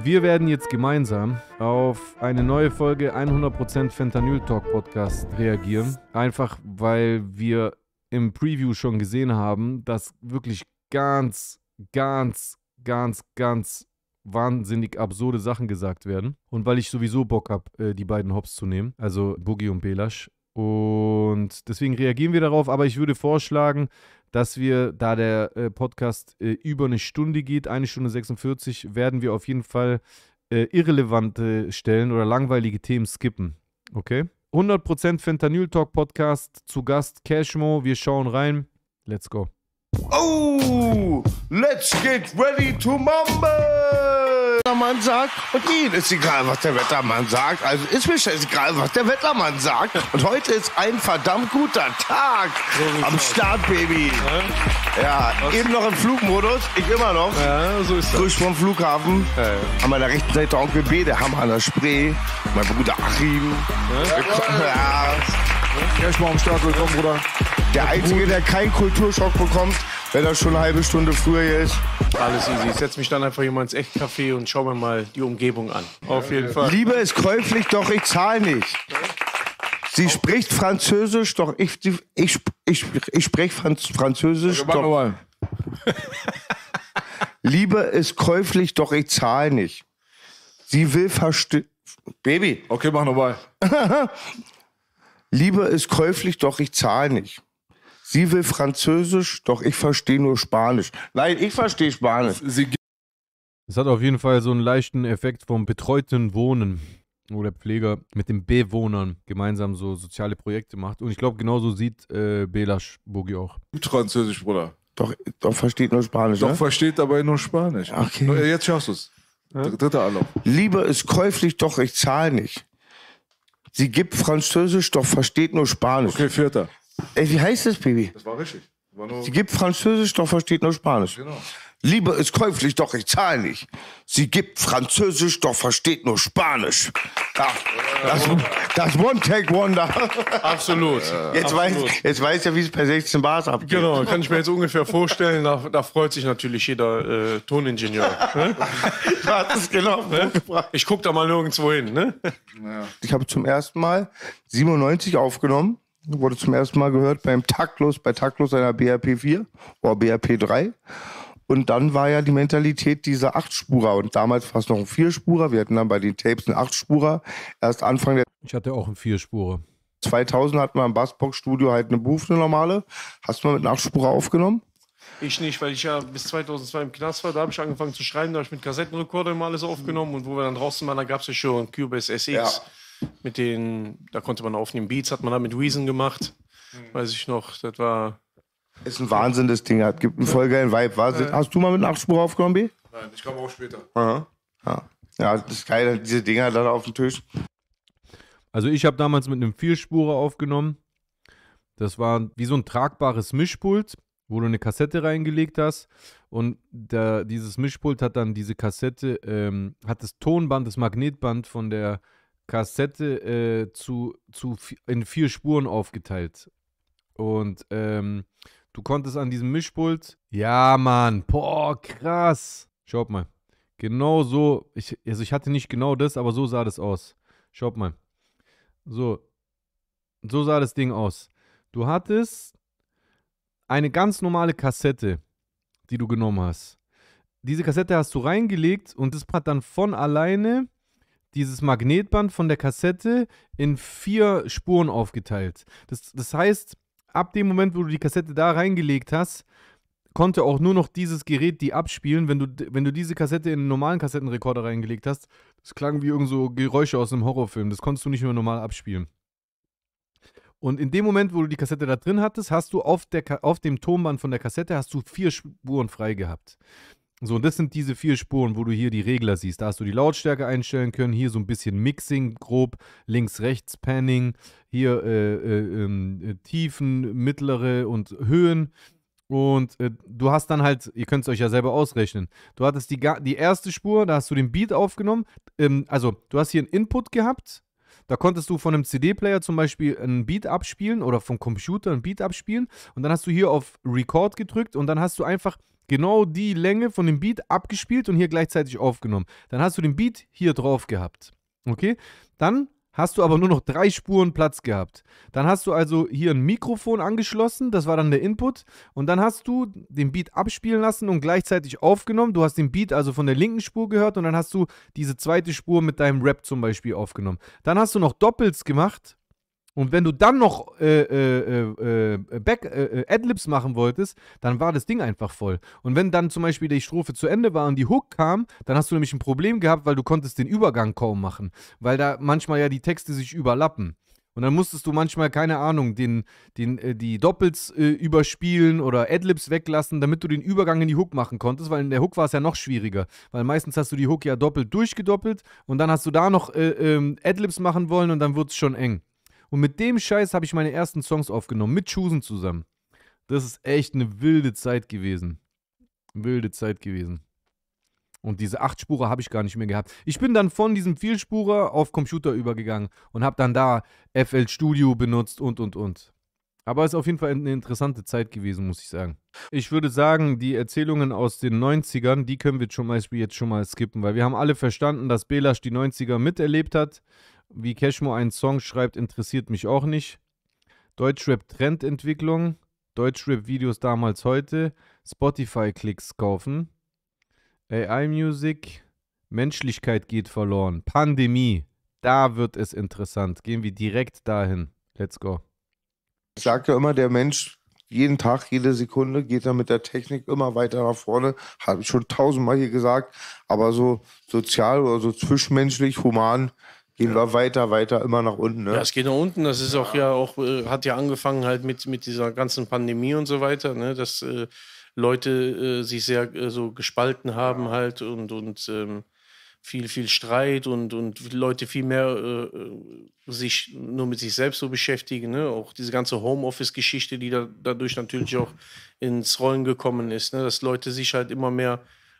Wir werden jetzt gemeinsam auf eine neue Folge 100% Fentanyl Talk Podcast reagieren. Einfach weil wir im Preview schon gesehen haben, dass wirklich ganz, ganz, ganz, ganz wahnsinnig absurde Sachen gesagt werden. Und weil ich sowieso Bock habe, äh, die beiden Hops zu nehmen, also Boogie und Belasch, und deswegen reagieren wir darauf. Aber ich würde vorschlagen, dass wir, da der äh, Podcast äh, über eine Stunde geht, eine Stunde 46, werden wir auf jeden Fall äh, irrelevante Stellen oder langweilige Themen skippen. Okay? 100% Fentanyl Talk Podcast zu Gast Cashmo. Wir schauen rein. Let's go. Oh, let's get ready to mumble! Wettermann sagt und Ihnen ist egal, was der Wettermann sagt. Also ist mir scheißegal, was der Wettermann sagt. Und heute ist ein verdammt guter Tag so am Start, Baby. Ja, ja eben noch im Flugmodus, ich immer noch. Ja, so ist das. Frisch vom Flughafen. Ja, ja. An meiner rechten Seite Onkel B, der Hammer an der Spree. Mein Bruder Achim. Ja. Erstmal am Start, willkommen, Bruder. Der Einzige, der keinen Kulturschock bekommt, wenn er schon eine halbe Stunde früher hier ist. Alles easy. Ich setze mich dann einfach hier mal ins Echtcafé und schau mir mal die Umgebung an. Auf jeden Fall. Liebe ist käuflich, doch ich zahle nicht. Sie spricht Französisch, doch ich, ich, ich, ich spreche Franz, Französisch. Also, doch. Liebe ist käuflich, doch ich zahle nicht. Sie will verstehen. Baby. Okay, mach nochmal. Liebe ist käuflich, doch ich zahle nicht. Sie will Französisch, doch ich verstehe nur Spanisch. Nein, ich verstehe Spanisch. Es hat auf jeden Fall so einen leichten Effekt vom betreuten Wohnen, wo der Pfleger mit den Bewohnern gemeinsam so soziale Projekte macht. Und ich glaube, genauso sieht äh, Belasch Bogi auch. Französisch, Bruder. Doch, doch versteht nur Spanisch. Doch ne? versteht dabei nur Spanisch. Okay. Nur, jetzt schaffst du es. Dritter Anlauf. Lieber ist käuflich, doch ich zahle nicht. Sie gibt Französisch, doch versteht nur Spanisch. Okay, vierter. Ey, wie heißt das, Baby? Das war richtig. War nur... Sie gibt Französisch, doch versteht nur Spanisch. Genau. Liebe ist käuflich, doch ich zahle nicht. Sie gibt Französisch, doch versteht nur Spanisch. Ja, das, das One-Take-Wonder. Absolut. Jetzt, Absolut. Weiß, ja, wie es bei 16 Bars abgeht. Genau, kann ich mir jetzt ungefähr vorstellen. Da, da freut sich natürlich jeder äh, Toningenieur. Ne? das genau. Ne? Ich gucke da mal nirgendwo hin. Ne? Ich habe zum ersten Mal 97 aufgenommen wurde zum ersten Mal gehört beim Taktlos, bei Taktlos einer BRP 4 oder BRP 3. Und dann war ja die Mentalität dieser Achtspurer und damals war es noch ein Vierspurer. Wir hatten dann bei den Tapes einen Achtspurer. Erst Anfang der. Ich hatte auch einen Vierspurer. 2000 hatten wir im Bassbox-Studio halt eine Booth, eine normale. Hast du mal mit einer Achtspurer aufgenommen? Ich nicht, weil ich ja bis 2002 im Knast war. Da habe ich angefangen zu schreiben, da habe ich mit Kassettenrekorder mal alles aufgenommen. Und wo wir dann draußen waren, da gab es ja schon Cubase SX. Ja mit denen, da konnte man aufnehmen. Beats hat man da mit Reason gemacht, mhm. weiß ich noch. Das war. Ist ein Wahnsinn, das Ding hat. Gibt einen voll geilen Vibe. War, äh. Hast du mal mit einer Spur aufgenommen, B? Nein, ich komme auch später. Aha. Ja. ja, das ist geil, diese Dinger da auf dem Tisch. Also, ich habe damals mit einem Vierspurer aufgenommen. Das war wie so ein tragbares Mischpult, wo du eine Kassette reingelegt hast. Und der, dieses Mischpult hat dann diese Kassette, ähm, hat das Tonband, das Magnetband von der Kassette äh, zu, zu, in vier Spuren aufgeteilt. Und ähm, du konntest an diesem Mischpult. Ja, Mann. Boah, krass. Schaut mal. Genau so. Ich, also ich hatte nicht genau das, aber so sah das aus. Schaut mal. So. So sah das Ding aus. Du hattest eine ganz normale Kassette, die du genommen hast. Diese Kassette hast du reingelegt und das hat dann von alleine dieses Magnetband von der Kassette in vier Spuren aufgeteilt. Das, das heißt, ab dem Moment, wo du die Kassette da reingelegt hast, konnte auch nur noch dieses Gerät die abspielen, wenn du, wenn du diese Kassette in einen normalen Kassettenrekorder reingelegt hast. Das klang wie irgend so Geräusche aus einem Horrorfilm. Das konntest du nicht mehr normal abspielen. Und in dem Moment, wo du die Kassette da drin hattest, hast du auf, der, auf dem Tonband von der Kassette hast du vier Spuren frei gehabt. So, und das sind diese vier Spuren, wo du hier die Regler siehst. Da hast du die Lautstärke einstellen können, hier so ein bisschen Mixing grob, links-rechts-Panning, hier äh, äh, ähm, äh, Tiefen, mittlere und Höhen. Und äh, du hast dann halt, ihr könnt es euch ja selber ausrechnen, du hattest die, die erste Spur, da hast du den Beat aufgenommen. Ähm, also, du hast hier einen Input gehabt, da konntest du von einem CD-Player zum Beispiel einen Beat abspielen oder vom Computer einen Beat abspielen. Und dann hast du hier auf Record gedrückt und dann hast du einfach genau die Länge von dem Beat abgespielt und hier gleichzeitig aufgenommen. Dann hast du den Beat hier drauf gehabt. Okay? Dann hast du aber nur noch drei Spuren Platz gehabt. Dann hast du also hier ein Mikrofon angeschlossen, das war dann der Input. Und dann hast du den Beat abspielen lassen und gleichzeitig aufgenommen. Du hast den Beat also von der linken Spur gehört und dann hast du diese zweite Spur mit deinem Rap zum Beispiel aufgenommen. Dann hast du noch Doppels gemacht und wenn du dann noch äh, äh, äh, äh Back, äh, äh, Adlibs machen wolltest, dann war das Ding einfach voll. Und wenn dann zum Beispiel die Strophe zu Ende war und die Hook kam, dann hast du nämlich ein Problem gehabt, weil du konntest den Übergang kaum machen. Weil da manchmal ja die Texte sich überlappen. Und dann musstest du manchmal, keine Ahnung, den, den, äh, die Doppels äh, überspielen oder Adlibs weglassen, damit du den Übergang in die Hook machen konntest, weil in der Hook war es ja noch schwieriger. Weil meistens hast du die Hook ja doppelt durchgedoppelt und dann hast du da noch äh, ähm, Adlibs machen wollen und dann wird es schon eng. Und mit dem Scheiß habe ich meine ersten Songs aufgenommen, mit Schusen zusammen. Das ist echt eine wilde Zeit gewesen. Wilde Zeit gewesen. Und diese Achtspurer habe ich gar nicht mehr gehabt. Ich bin dann von diesem Vierspurer auf Computer übergegangen und habe dann da FL Studio benutzt und, und, und. Aber es ist auf jeden Fall eine interessante Zeit gewesen, muss ich sagen. Ich würde sagen, die Erzählungen aus den 90ern, die können wir zum Beispiel jetzt schon mal skippen, weil wir haben alle verstanden, dass Belasch die 90er miterlebt hat. Wie Cashmo einen Song schreibt, interessiert mich auch nicht. Deutschrap Trendentwicklung, Deutschrap Videos damals heute, Spotify Klicks kaufen, AI Music, Menschlichkeit geht verloren, Pandemie, da wird es interessant. Gehen wir direkt dahin. Let's go. Ich sage ja immer, der Mensch, jeden Tag, jede Sekunde geht er mit der Technik immer weiter nach vorne. Habe ich schon tausendmal hier gesagt. Aber so sozial oder so zwischenmenschlich, human, Gehen wir weiter, weiter, immer nach unten. Ne? Ja, es geht nach unten. Das ist auch ja auch, äh, hat ja angefangen halt mit, mit dieser ganzen Pandemie und so weiter, ne? dass äh, Leute äh, sich sehr äh, so gespalten haben halt und, und ähm, viel, viel Streit und, und Leute viel mehr äh, sich nur mit sich selbst so beschäftigen. Ne? Auch diese ganze Homeoffice-Geschichte, die da, dadurch natürlich auch ins Rollen gekommen ist, ne? dass Leute sich halt immer mehr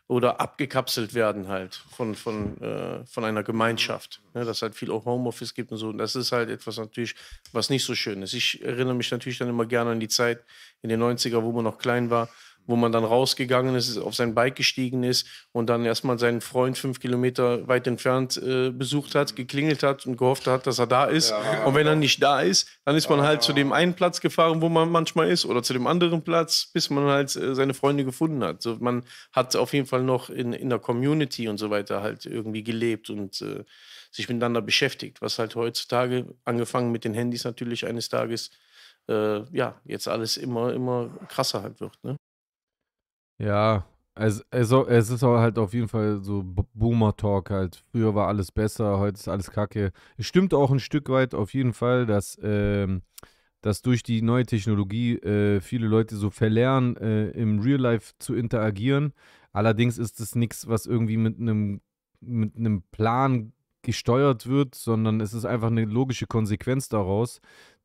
oder abgekapselt werden halt von, von, äh, von einer Gemeinschaft. Mhm. Ne, dass halt viel auch Homeoffice gibt und so. Und das ist halt etwas natürlich, was nicht so schön ist. Ich erinnere mich natürlich dann immer gerne an die Zeit in den 90er, wo man noch klein war wo man dann rausgegangen ist, auf sein Bike gestiegen ist und dann erstmal seinen Freund fünf Kilometer weit entfernt äh, besucht hat, geklingelt hat und gehofft hat, dass er da ist. Ja, und wenn er nicht da ist, dann ist man halt zu dem einen Platz gefahren, wo man manchmal ist, oder zu dem anderen Platz, bis man halt äh, seine Freunde gefunden hat. So, man hat auf jeden Fall noch in, in der Community und so weiter halt irgendwie gelebt und äh, sich miteinander beschäftigt, was halt heutzutage, angefangen mit den Handys natürlich eines Tages, äh, ja, jetzt alles immer, immer krasser halt wird. Ne? Ja, es, es, es ist aber halt auf jeden Fall so Boomer-Talk halt. Früher war alles besser, heute ist alles kacke. Es stimmt auch ein Stück weit auf jeden Fall, dass, ähm, dass durch die neue Technologie äh, viele Leute so verlernen, äh, im Real Life zu interagieren. Allerdings ist es nichts, was irgendwie mit einem mit einem Plan gesteuert wird, sondern es ist einfach eine logische Konsequenz daraus,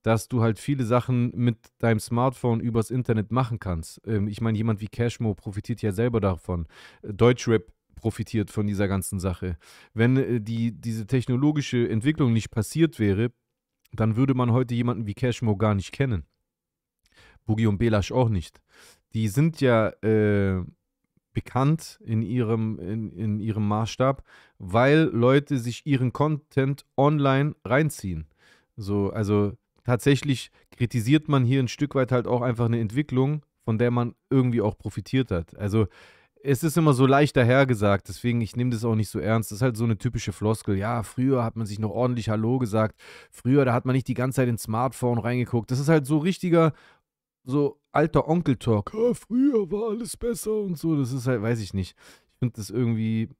dass du halt viele Sachen mit deinem Smartphone übers Internet machen kannst. Ähm, ich meine, jemand wie Cashmo profitiert ja selber davon. Äh, Deutschrap profitiert von dieser ganzen Sache. Wenn äh, die, diese technologische Entwicklung nicht passiert wäre, dann würde man heute jemanden wie Cashmo gar nicht kennen. Boogie und Belasch auch nicht. Die sind ja äh, bekannt in ihrem, in, in ihrem Maßstab, weil Leute sich ihren Content online reinziehen. So, also tatsächlich kritisiert man hier ein Stück weit halt auch einfach eine Entwicklung, von der man irgendwie auch profitiert hat. Also es ist immer so leicht dahergesagt, deswegen ich nehme das auch nicht so ernst. Das ist halt so eine typische Floskel. Ja, früher hat man sich noch ordentlich Hallo gesagt. Früher, da hat man nicht die ganze Zeit ins Smartphone reingeguckt. Das ist halt so richtiger, so alter Onkel-Talk. Ja, früher war alles besser und so. Das ist halt, weiß ich nicht. Ich finde das irgendwie,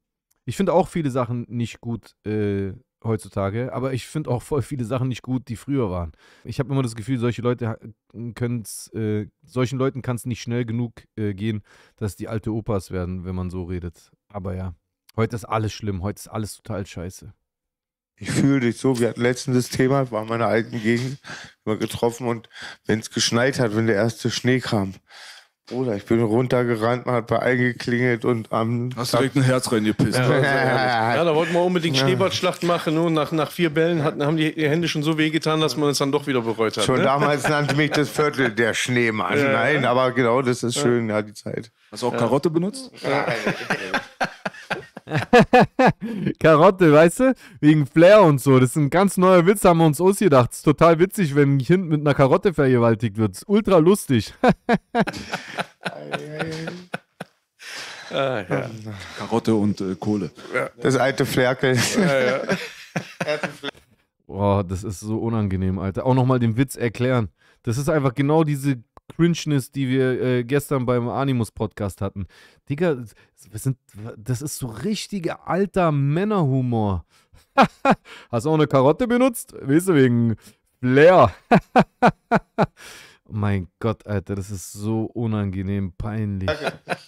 ich finde auch viele Sachen nicht gut äh, heutzutage. Aber ich finde auch voll viele Sachen nicht gut, die früher waren. Ich habe immer das Gefühl, solche Leute können äh, solchen Leuten kann es nicht schnell genug äh, gehen, dass die alte Opas werden, wenn man so redet. Aber ja, heute ist alles schlimm, heute ist alles total scheiße. Ich fühle dich so. Wir hatten letztens das Thema, war in meiner alten Gegend immer getroffen und wenn es geschneit hat, wenn der erste Schnee kam, Bruder, ich bin runtergerannt, man hat bei eingeklingelt und am. Hast du direkt ein Herz reingepisst. Ja, also, ja, da wollten wir unbedingt Schneeballschlacht machen. Nur nach, nach vier Bällen hatten, haben die Hände schon so wehgetan, dass man es dann doch wieder bereut hat. Schon ne? damals nannte mich das Viertel der Schneemann. Ja. Nein, aber genau, das ist schön, ja, die Zeit. Hast du auch Karotte benutzt? Ja. Karotte, weißt du? Wegen Flair und so. Das ist ein ganz neuer Witz, haben wir uns ausgedacht. Ist total witzig, wenn ein Kind mit einer Karotte vergewaltigt wird. Ist ultra lustig. Ah, ja. Karotte und äh, Kohle. Ja. Das alte Flerkel. Ja, Boah, das ist so unangenehm, Alter. Auch nochmal den Witz erklären. Das ist einfach genau diese Cringeness, die wir äh, gestern beim Animus-Podcast hatten. Digga, wir sind, das ist so richtiger alter Männerhumor. Hast du auch eine Karotte benutzt? Weißt du, wegen Flair. Mein Gott, Alter, das ist so unangenehm peinlich.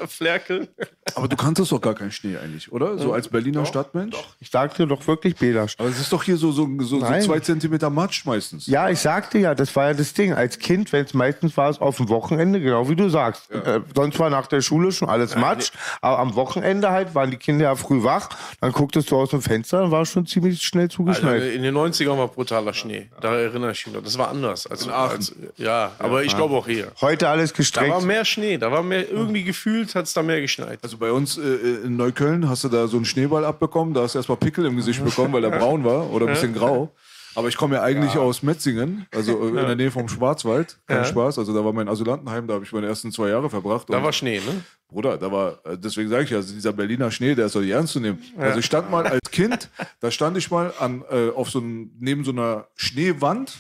Flerkel. Aber du kannst doch gar keinen Schnee eigentlich, oder? So äh, als Berliner doch, Stadtmensch? Doch. Ich sagte doch wirklich Belasch. Aber es ist doch hier so, so, so, Nein. zwei Zentimeter Matsch meistens. Ja, ich sagte ja, das war ja das Ding. Als Kind, wenn es meistens war, es auf dem Wochenende, genau wie du sagst. Ja. Äh, sonst war nach der Schule schon alles Matsch. Ja, nee. Aber am Wochenende halt waren die Kinder ja früh wach. Dann gucktest du aus dem Fenster und war schon ziemlich schnell zugeschneit. Also in den 90ern war brutaler Schnee. Da erinnere ich mich noch. Das war anders. Als, in Aachen. Als, ja. Aber ich glaube auch hier. Heute alles gestreckt. Da war mehr Schnee, da war mehr, irgendwie gefühlt hat es da mehr geschneit. Also bei uns äh, äh, in Neukölln hast du da so einen Schneeball abbekommen, da hast du erstmal Pickel im Gesicht bekommen, weil er braun war oder ein bisschen grau. Aber ich komme ja eigentlich ja. aus Metzingen, also äh, in der Nähe vom Schwarzwald. Kein ja. Spaß. Also da war mein Asylantenheim, da habe ich meine ersten zwei Jahre verbracht. Da war Schnee, ne? Bruder, da war, äh, deswegen sage ich ja, also dieser Berliner Schnee, der ist doch nicht ernst zu nehmen. Ja. Also ich stand mal als Kind, da stand ich mal an, äh, auf so neben so einer Schneewand,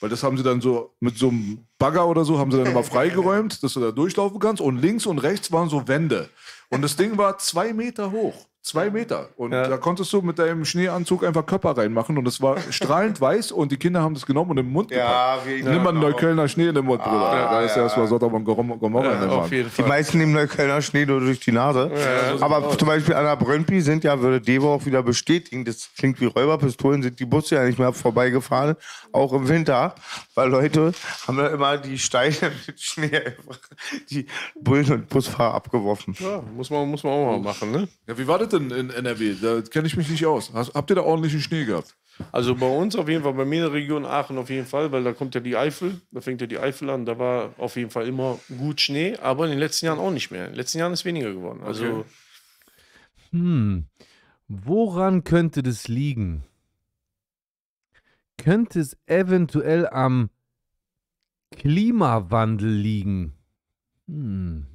weil das haben sie dann so mit so einem Bagger oder so haben sie dann immer freigeräumt, dass du da durchlaufen kannst. Und links und rechts waren so Wände. Und das Ding war zwei Meter hoch zwei Meter. Und ja. da konntest du mit deinem Schneeanzug einfach Körper reinmachen und es war strahlend weiß und die Kinder haben das genommen und im Mund ja, gepackt. Nimm genau. mal einen Neuköllner Schnee in den Mund, ah, Bruder. Ja, da ist ja erstmal so, dass man ja, in Die meisten nehmen Neuköllner Schnee nur durch die Nase. Ja, so Aber zum Beispiel an der Brönnpi sind ja, würde Devo auch wieder bestätigen, das klingt wie Räuberpistolen, sind die Busse ja nicht mehr vorbeigefahren, auch im Winter, weil Leute haben ja immer die Steine mit Schnee einfach die Bullen und Busfahrer abgeworfen. Ja, muss man, muss man auch mal machen, ne? Ja, wie war das denn in NRW? Da kenne ich mich nicht aus. habt ihr da ordentlichen Schnee gehabt? Also bei uns auf jeden Fall, bei mir in der Region Aachen auf jeden Fall, weil da kommt ja die Eifel, da fängt ja die Eifel an, da war auf jeden Fall immer gut Schnee, aber in den letzten Jahren auch nicht mehr. In den letzten Jahren ist weniger geworden. Also okay. Hm. Woran könnte das liegen? Könnte es eventuell am Klimawandel liegen? Hm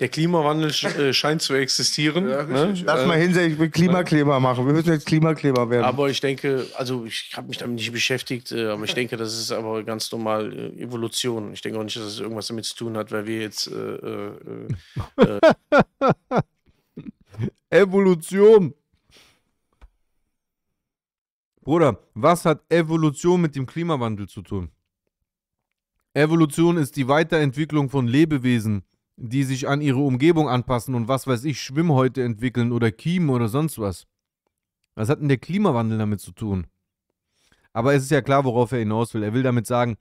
der Klimawandel äh, scheint zu existieren. Ja, ne? Lass mal äh, ich will Klimakleber machen. Wir müssen jetzt Klimakleber werden. Aber ich denke, also ich habe mich damit nicht beschäftigt, äh, aber ich denke, das ist aber ganz normal äh, Evolution. Ich denke auch nicht, dass es das irgendwas damit zu tun hat, weil wir jetzt Evolution. Bruder, was hat Evolution mit dem Klimawandel zu tun? Evolution ist die Weiterentwicklung von Lebewesen die sich an ihre Umgebung anpassen und was weiß ich, Schwimmhäute entwickeln oder Kiemen oder sonst was. Was hat denn der Klimawandel damit zu tun? Aber es ist ja klar, worauf er hinaus will. Er will damit sagen,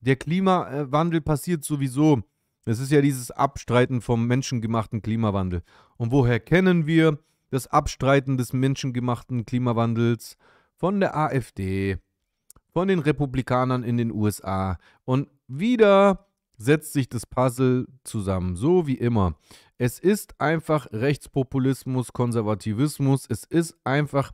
der Klimawandel passiert sowieso. Es ist ja dieses Abstreiten vom menschengemachten Klimawandel. Und woher kennen wir das Abstreiten des menschengemachten Klimawandels? Von der AfD, von den Republikanern in den USA. Und wieder setzt sich das Puzzle zusammen, so wie immer. Es ist einfach Rechtspopulismus, Konservativismus, es ist einfach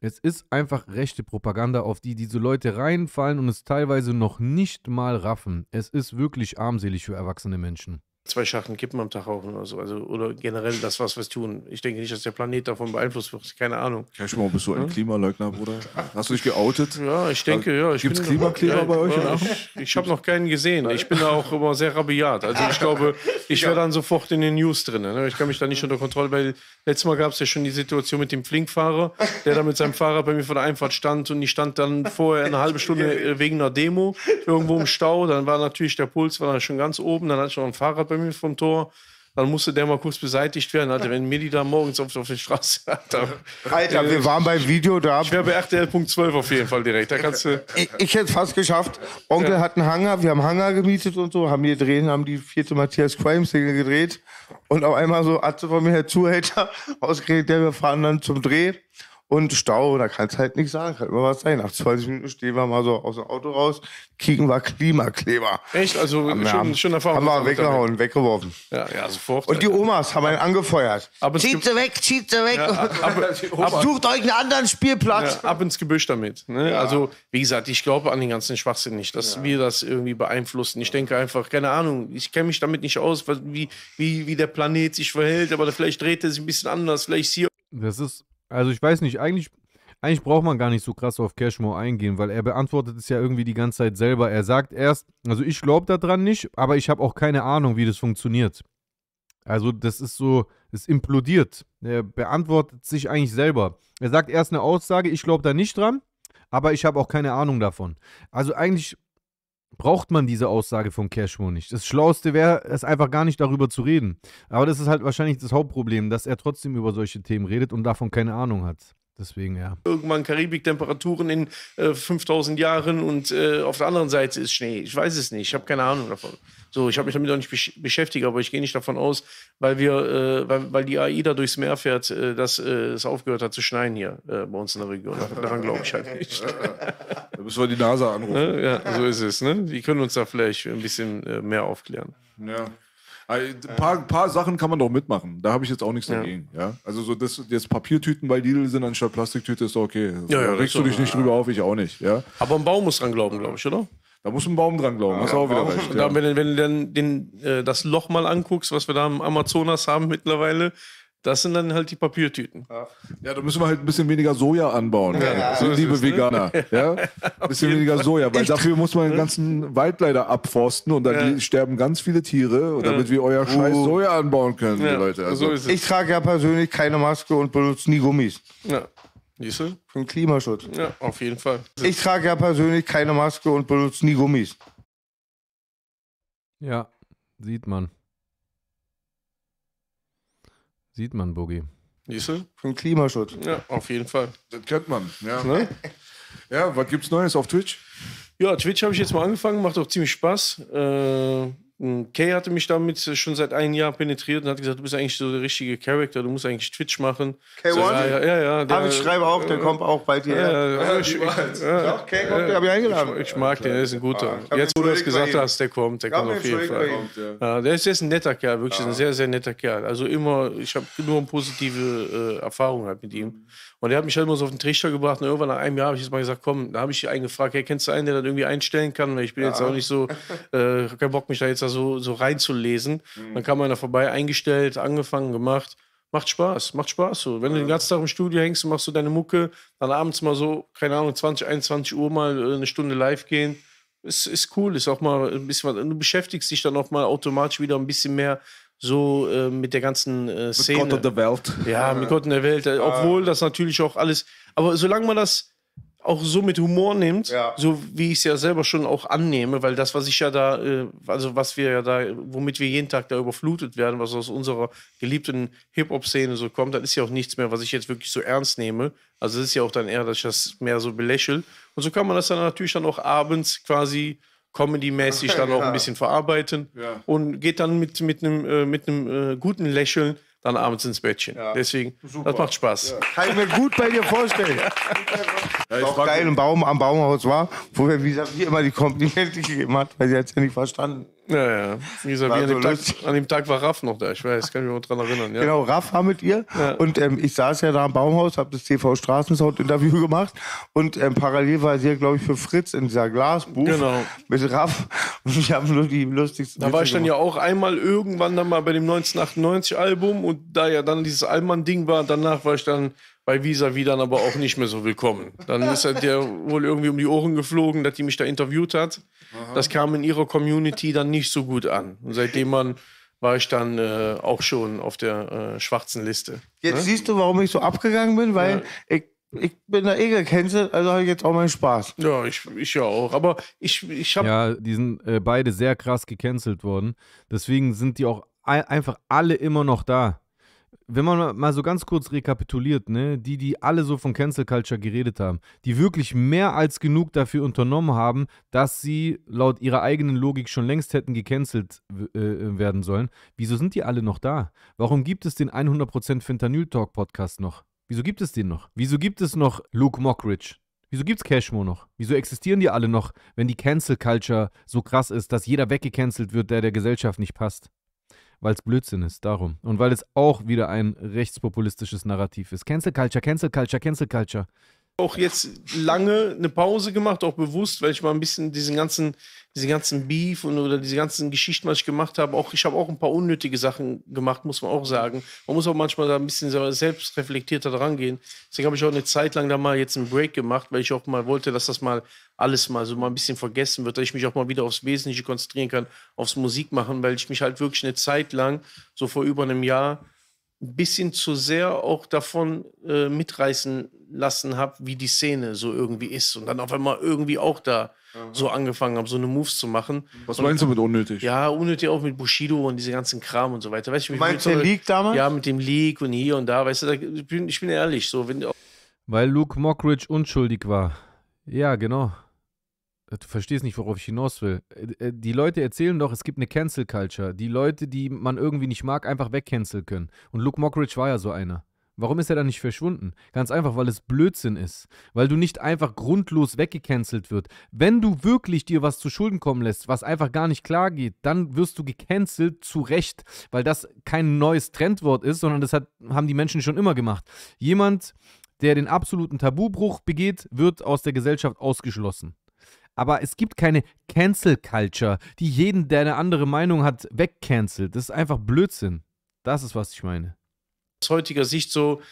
es ist einfach rechte Propaganda, auf die diese Leute reinfallen und es teilweise noch nicht mal raffen. Es ist wirklich armselig für erwachsene Menschen zwei Schachteln Kippen am Tag rauchen oder so. Also, oder generell das, was wir tun. Ich denke nicht, dass der Planet davon beeinflusst wird. Keine Ahnung. Cashmo, bist du ein ja? Klimaleugner, Bruder? Hast du dich geoutet? Ja, ich denke, ja. Gibt es Klimakleber bei euch? ich, ich habe noch keinen gesehen. Ich bin da auch immer sehr rabiat. Also ich glaube, ich wäre dann sofort in den News drin. Ne? Ich kann mich da nicht unter Kontrolle, weil letztes Mal gab es ja schon die Situation mit dem Flinkfahrer, der da mit seinem Fahrrad bei mir vor der Einfahrt stand und ich stand dann vorher eine halbe Stunde äh, wegen einer Demo irgendwo im Stau. Dann war natürlich der Puls war dann schon ganz oben. Dann hatte ich noch ein Fahrrad bei mir Strömchen vom Tor. Dann musste der mal kurz beseitigt werden. Alter, also, wenn mir da morgens auf, auf die Straße Alter, Alter äh, wir waren beim Video da. Ich wäre bei RTL.12 auf jeden Fall direkt. Da kannst du ich, ich hätte es fast geschafft. Onkel ja. hat einen Hangar, wir haben Hangar gemietet und so, haben hier drehen, haben die vierte Matthias Crime-Single gedreht. Und auf einmal so Atze von mir, Herr Zuhälter, ausgerechnet, der wir fahren dann zum Dreh und Stau, da kannst halt nicht sagen, kann immer was sein. Nach 20 Minuten stehen wir mal so aus dem Auto raus, kriegen wir Klimakleber. Echt? Also haben schon, schon Erfahrung. Haben wir weggehauen, damit. weggeworfen. Ja, ja, sofort. Und die Omas haben einen angefeuert. Zieht sie weg, zieht sie weg. Ja, ab, ab, Sucht euch einen anderen Spielplatz. Ja, ab ins Gebüsch damit. Ne? Ja. Also, wie gesagt, ich glaube an den ganzen Schwachsinn nicht, dass wir das irgendwie beeinflussen. Ich denke einfach, keine Ahnung, ich kenne mich damit nicht aus, wie, wie, wie der Planet sich verhält, aber vielleicht dreht er sich ein bisschen anders, vielleicht hier. Das ist also ich weiß nicht, eigentlich, eigentlich braucht man gar nicht so krass auf Cashmo eingehen, weil er beantwortet es ja irgendwie die ganze Zeit selber. Er sagt erst, also ich glaube daran nicht, aber ich habe auch keine Ahnung, wie das funktioniert. Also das ist so, es implodiert. Er beantwortet sich eigentlich selber. Er sagt erst eine Aussage, ich glaube da nicht dran, aber ich habe auch keine Ahnung davon. Also eigentlich braucht man diese Aussage von Cashmo nicht. Das Schlauste wäre, es einfach gar nicht darüber zu reden. Aber das ist halt wahrscheinlich das Hauptproblem, dass er trotzdem über solche Themen redet und davon keine Ahnung hat. Deswegen, ja. Irgendwann Karibik-Temperaturen in äh, 5000 Jahren und äh, auf der anderen Seite ist Schnee. Ich weiß es nicht, ich habe keine Ahnung davon. So, ich habe mich damit noch nicht besch beschäftigt, aber ich gehe nicht davon aus, weil wir, äh, weil, weil die AIDA durchs Meer fährt, äh, dass äh, es aufgehört hat zu schneien hier äh, bei uns in der Region. Daran glaube ich halt nicht. da müssen wir die NASA anrufen. Ne? Ja, so ist es. Ne? Die können uns da vielleicht ein bisschen äh, mehr aufklären. Ja. Ein paar, paar, Sachen kann man doch mitmachen. Da habe ich jetzt auch nichts dagegen. Ja. ja? Also so das, jetzt Papiertüten bei Lidl sind anstatt Plastiktüte ist okay. Ja, ja, regst du dich nicht drüber auf, ich auch nicht. Ja? Aber ein Baum muss dran glauben, glaube ich, oder? Da muss ein Baum dran glauben, hast ja, auch wieder Baum. recht. Ja. Da, wenn, wenn, du dann den, äh, das Loch mal anguckst, was wir da im Amazonas haben mittlerweile, das sind dann halt die Papiertüten. Ja, da müssen wir halt ein bisschen weniger Soja anbauen. Ja, so liebe ne? Veganer. Ne? Ja? Ein bisschen weniger Fall. Soja, weil Echt? dafür muss man den ganzen Wald leider abforsten und dann ja. sterben ganz viele Tiere, damit wir euer scheiß oh. Soja anbauen können, Leute. Also, so ich trage ja persönlich keine Maske und benutze nie Gummis. Ja. Siehst du? Für den Klimaschutz. Ja, auf jeden Fall. Ich trage ja persönlich keine Maske und benutze nie Gummis. Ja, sieht man. Sieht man, Boogie. Siehst du? Für den Klimaschutz. Ja, auf jeden Fall. Das kennt man, ja. Ne? Ja, was gibt's Neues auf Twitch? Ja, Twitch habe ich jetzt mal angefangen, macht auch ziemlich Spaß. Äh, Kay hatte mich damit äh, schon seit einem Jahr penetriert und hat gesagt, du bist eigentlich so der richtige Charakter, du musst eigentlich Twitch machen. K1? So, ja, ja, ja, der, ah, ich schreibe auch, der äh, kommt auch bald hierher. Ja, ah, ich, ich, ja, Doch, Kay kommt, äh, habe ich eingeladen. Ich, ich mag den, der ist ein guter. Ah, jetzt, wo du das gesagt hast, der kommt, der kommt auf jeden Fall. Ja, der ist jetzt ein netter Kerl, wirklich ein sehr, sehr netter Kerl. Also immer, ich habe nur eine positive äh, Erfahrung halt mit ihm. Mhm. Und der hat mich halt immer so auf den Trichter gebracht. Und irgendwann nach einem Jahr habe ich jetzt mal gesagt, komm, da habe ich einen gefragt, hey, kennst du einen, der das irgendwie einstellen kann? Weil ich bin ja. jetzt auch nicht so, äh, keinen Bock, mich da jetzt da so, so reinzulesen. Mhm. Dann kam einer vorbei, eingestellt, angefangen, gemacht. Macht Spaß, macht Spaß so. Wenn ja. du den ganzen Tag im Studio hängst und machst so deine Mucke, dann abends mal so, keine Ahnung, 20, 21 Uhr mal äh, eine Stunde live gehen. Ist, ist cool, ist auch mal ein bisschen was. Du beschäftigst dich dann auch mal automatisch wieder ein bisschen mehr so äh, mit der ganzen äh, Szene. Mit Gott und der Welt. Ja, mit Gott in der Welt. Äh, ah. obwohl das natürlich auch alles, aber solange man das auch so mit Humor nimmt, ja. so wie ich es ja selber schon auch annehme, weil das, was ich ja da, äh, also was wir ja da, womit wir jeden Tag da überflutet werden, was aus unserer geliebten Hip-Hop-Szene so kommt, dann ist ja auch nichts mehr, was ich jetzt wirklich so ernst nehme. Also es ist ja auch dann eher, dass ich das mehr so belächle. Und so kann man das dann natürlich dann auch abends quasi Comedy-mäßig dann auch ein bisschen verarbeiten und geht dann mit, mit einem, äh, mit einem äh, guten Lächeln dann abends ins Bettchen. Ja. Deswegen, Super. das macht Spaß. Ja. Kann ich mir gut bei dir vorstellen. ja, auch geil im Baum, am Baumhaus war, wo er wie gesagt, wie immer die Komplimente gegeben hat, weil sie hat es ja nicht verstanden. Ja, ja. Wie gesagt, wie an, dem Tag, an, dem Tag, war Raff noch da. Ich weiß, kann mich noch dran erinnern. Ja. Genau, Raff war mit ihr. Ja. Und ähm, ich saß ja da im Baumhaus, habe das TV Straßensound-Interview gemacht. Und ähm, parallel war sie ja, glaube ich, für Fritz in dieser Glasbuch genau. mit Raff. Und ich habe nur die lustigsten. Da Witze war ich dann gemacht. ja auch einmal irgendwann dann mal bei dem 1998-Album. Und da ja dann dieses Allmann-Ding war, danach war ich dann bei Visa wieder dann aber auch nicht mehr so willkommen. Dann ist er der wohl irgendwie um die Ohren geflogen, dass die mich da interviewt hat. Aha. Das kam in ihrer Community dann nicht so gut an. Und seitdem man war ich dann äh, auch schon auf der äh, schwarzen Liste. Jetzt ne? siehst du, warum ich so abgegangen bin, weil ja. ich, ich bin da eh gecancelt, also habe ich jetzt auch meinen Spaß. Ja, ich, ich ja auch. Aber ich, ich habe... Ja, die sind äh, beide sehr krass gecancelt worden. Deswegen sind die auch einfach alle immer noch da wenn man mal so ganz kurz rekapituliert, ne, die, die alle so von Cancel Culture geredet haben, die wirklich mehr als genug dafür unternommen haben, dass sie laut ihrer eigenen Logik schon längst hätten gecancelt äh, werden sollen, wieso sind die alle noch da? Warum gibt es den 100% Fentanyl Talk Podcast noch? Wieso gibt es den noch? Wieso gibt es noch Luke Mockridge? Wieso gibt es Cashmo noch? Wieso existieren die alle noch, wenn die Cancel Culture so krass ist, dass jeder weggecancelt wird, der der Gesellschaft nicht passt? weil es Blödsinn ist, darum. Und weil es auch wieder ein rechtspopulistisches Narrativ ist. Cancel Culture, Cancel Culture, Cancel Culture auch jetzt lange eine Pause gemacht, auch bewusst, weil ich mal ein bisschen diesen ganzen, diesen ganzen Beef und oder diese ganzen Geschichten, was ich gemacht habe, auch ich habe auch ein paar unnötige Sachen gemacht, muss man auch sagen. Man muss auch manchmal da ein bisschen selbstreflektierter dran gehen. Deswegen habe ich auch eine Zeit lang da mal jetzt einen Break gemacht, weil ich auch mal wollte, dass das mal alles mal so mal ein bisschen vergessen wird, dass ich mich auch mal wieder aufs Wesentliche konzentrieren kann, aufs Musik machen, weil ich mich halt wirklich eine Zeit lang, so vor über einem Jahr, ein bisschen zu sehr auch davon äh, mitreißen lassen habe, wie die Szene so irgendwie ist. Und dann auf einmal irgendwie auch da Aha. so angefangen habe, so eine Moves zu machen. Was und meinst du mit unnötig? Ja, unnötig auch mit Bushido und diese ganzen Kram und so weiter. Weißt du, du meinst den Leak damals? Ja, mit dem Leak und hier und da. Weißt du, da, ich, bin, ich, bin, ehrlich, so wenn Weil Luke Mockridge unschuldig war. Ja, genau. Äh, du verstehst nicht, worauf ich hinaus will. Äh, äh, die Leute erzählen doch, es gibt eine Cancel Culture. Die Leute, die man irgendwie nicht mag, einfach wegcanceln können. Und Luke Mockridge war ja so einer. Warum ist er dann nicht verschwunden? Ganz einfach, weil es Blödsinn ist. Weil du nicht einfach grundlos weggecancelt wird. Wenn du wirklich dir was zu Schulden kommen lässt, was einfach gar nicht klar geht, dann wirst du gecancelt zu Recht, weil das kein neues Trendwort ist, sondern das hat, haben die Menschen schon immer gemacht. Jemand, der den absoluten Tabubruch begeht, wird aus der Gesellschaft ausgeschlossen. Aber es gibt keine Cancel Culture, die jeden, der eine andere Meinung hat, wegcancelt. Das ist einfach Blödsinn. Das ist, was ich meine. Aus heutiger Sicht so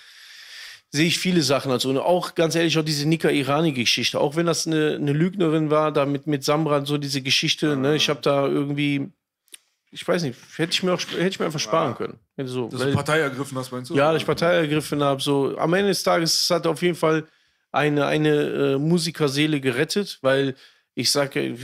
sehe ich viele Sachen. Also und auch ganz ehrlich, auch diese Nika Irani-Geschichte, auch wenn das eine, eine, Lügnerin war, da mit, mit Samra so diese Geschichte, ja. ne? ich habe da irgendwie, ich weiß nicht, hätte ich mir, auch, hätte ich mir einfach sparen ja. können. Hätte so, Dass du Partei ergriffen hast, meinst du? Ja, dass ich Partei ergriffen habe. So. Am Ende des Tages hat auf jeden Fall eine, eine äh, Musikerseele gerettet, weil ich sage, äh,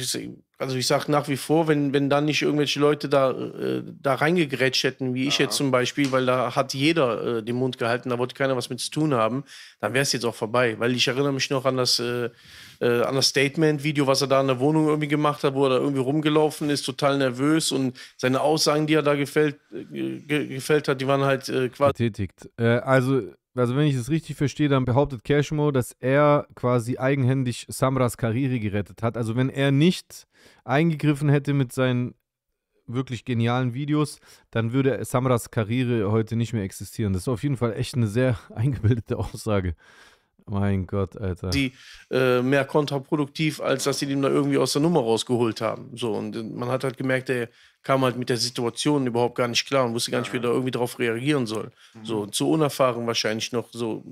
also ich sage nach wie vor, wenn, wenn dann nicht irgendwelche Leute da, äh, da reingegrätscht hätten, wie ja. ich jetzt zum Beispiel, weil da hat jeder äh, den Mund gehalten, da wollte keiner was mit zu tun haben, dann wäre es jetzt auch vorbei. Weil ich erinnere mich noch an das, äh, äh das Statement-Video, was er da in der Wohnung irgendwie gemacht hat, wo er da irgendwie rumgelaufen ist, total nervös und seine Aussagen, die er da gefällt, äh, ge gefällt hat, die waren halt quasi. Betätigt. also also wenn ich es richtig verstehe, dann behauptet Cashmo, dass er quasi eigenhändig Samras Karriere gerettet hat. Also wenn er nicht eingegriffen hätte mit seinen wirklich genialen Videos, dann würde Samras Karriere heute nicht mehr existieren. Das ist auf jeden Fall echt eine sehr eingebildete Aussage. Mein Gott, Alter. Die äh, mehr kontraproduktiv, als dass sie den da irgendwie aus der Nummer rausgeholt haben. So, und äh, man hat halt gemerkt, er kam halt mit der Situation überhaupt gar nicht klar und wusste gar nicht, wie er da irgendwie drauf reagieren soll. Mhm. So, zu unerfahren wahrscheinlich noch so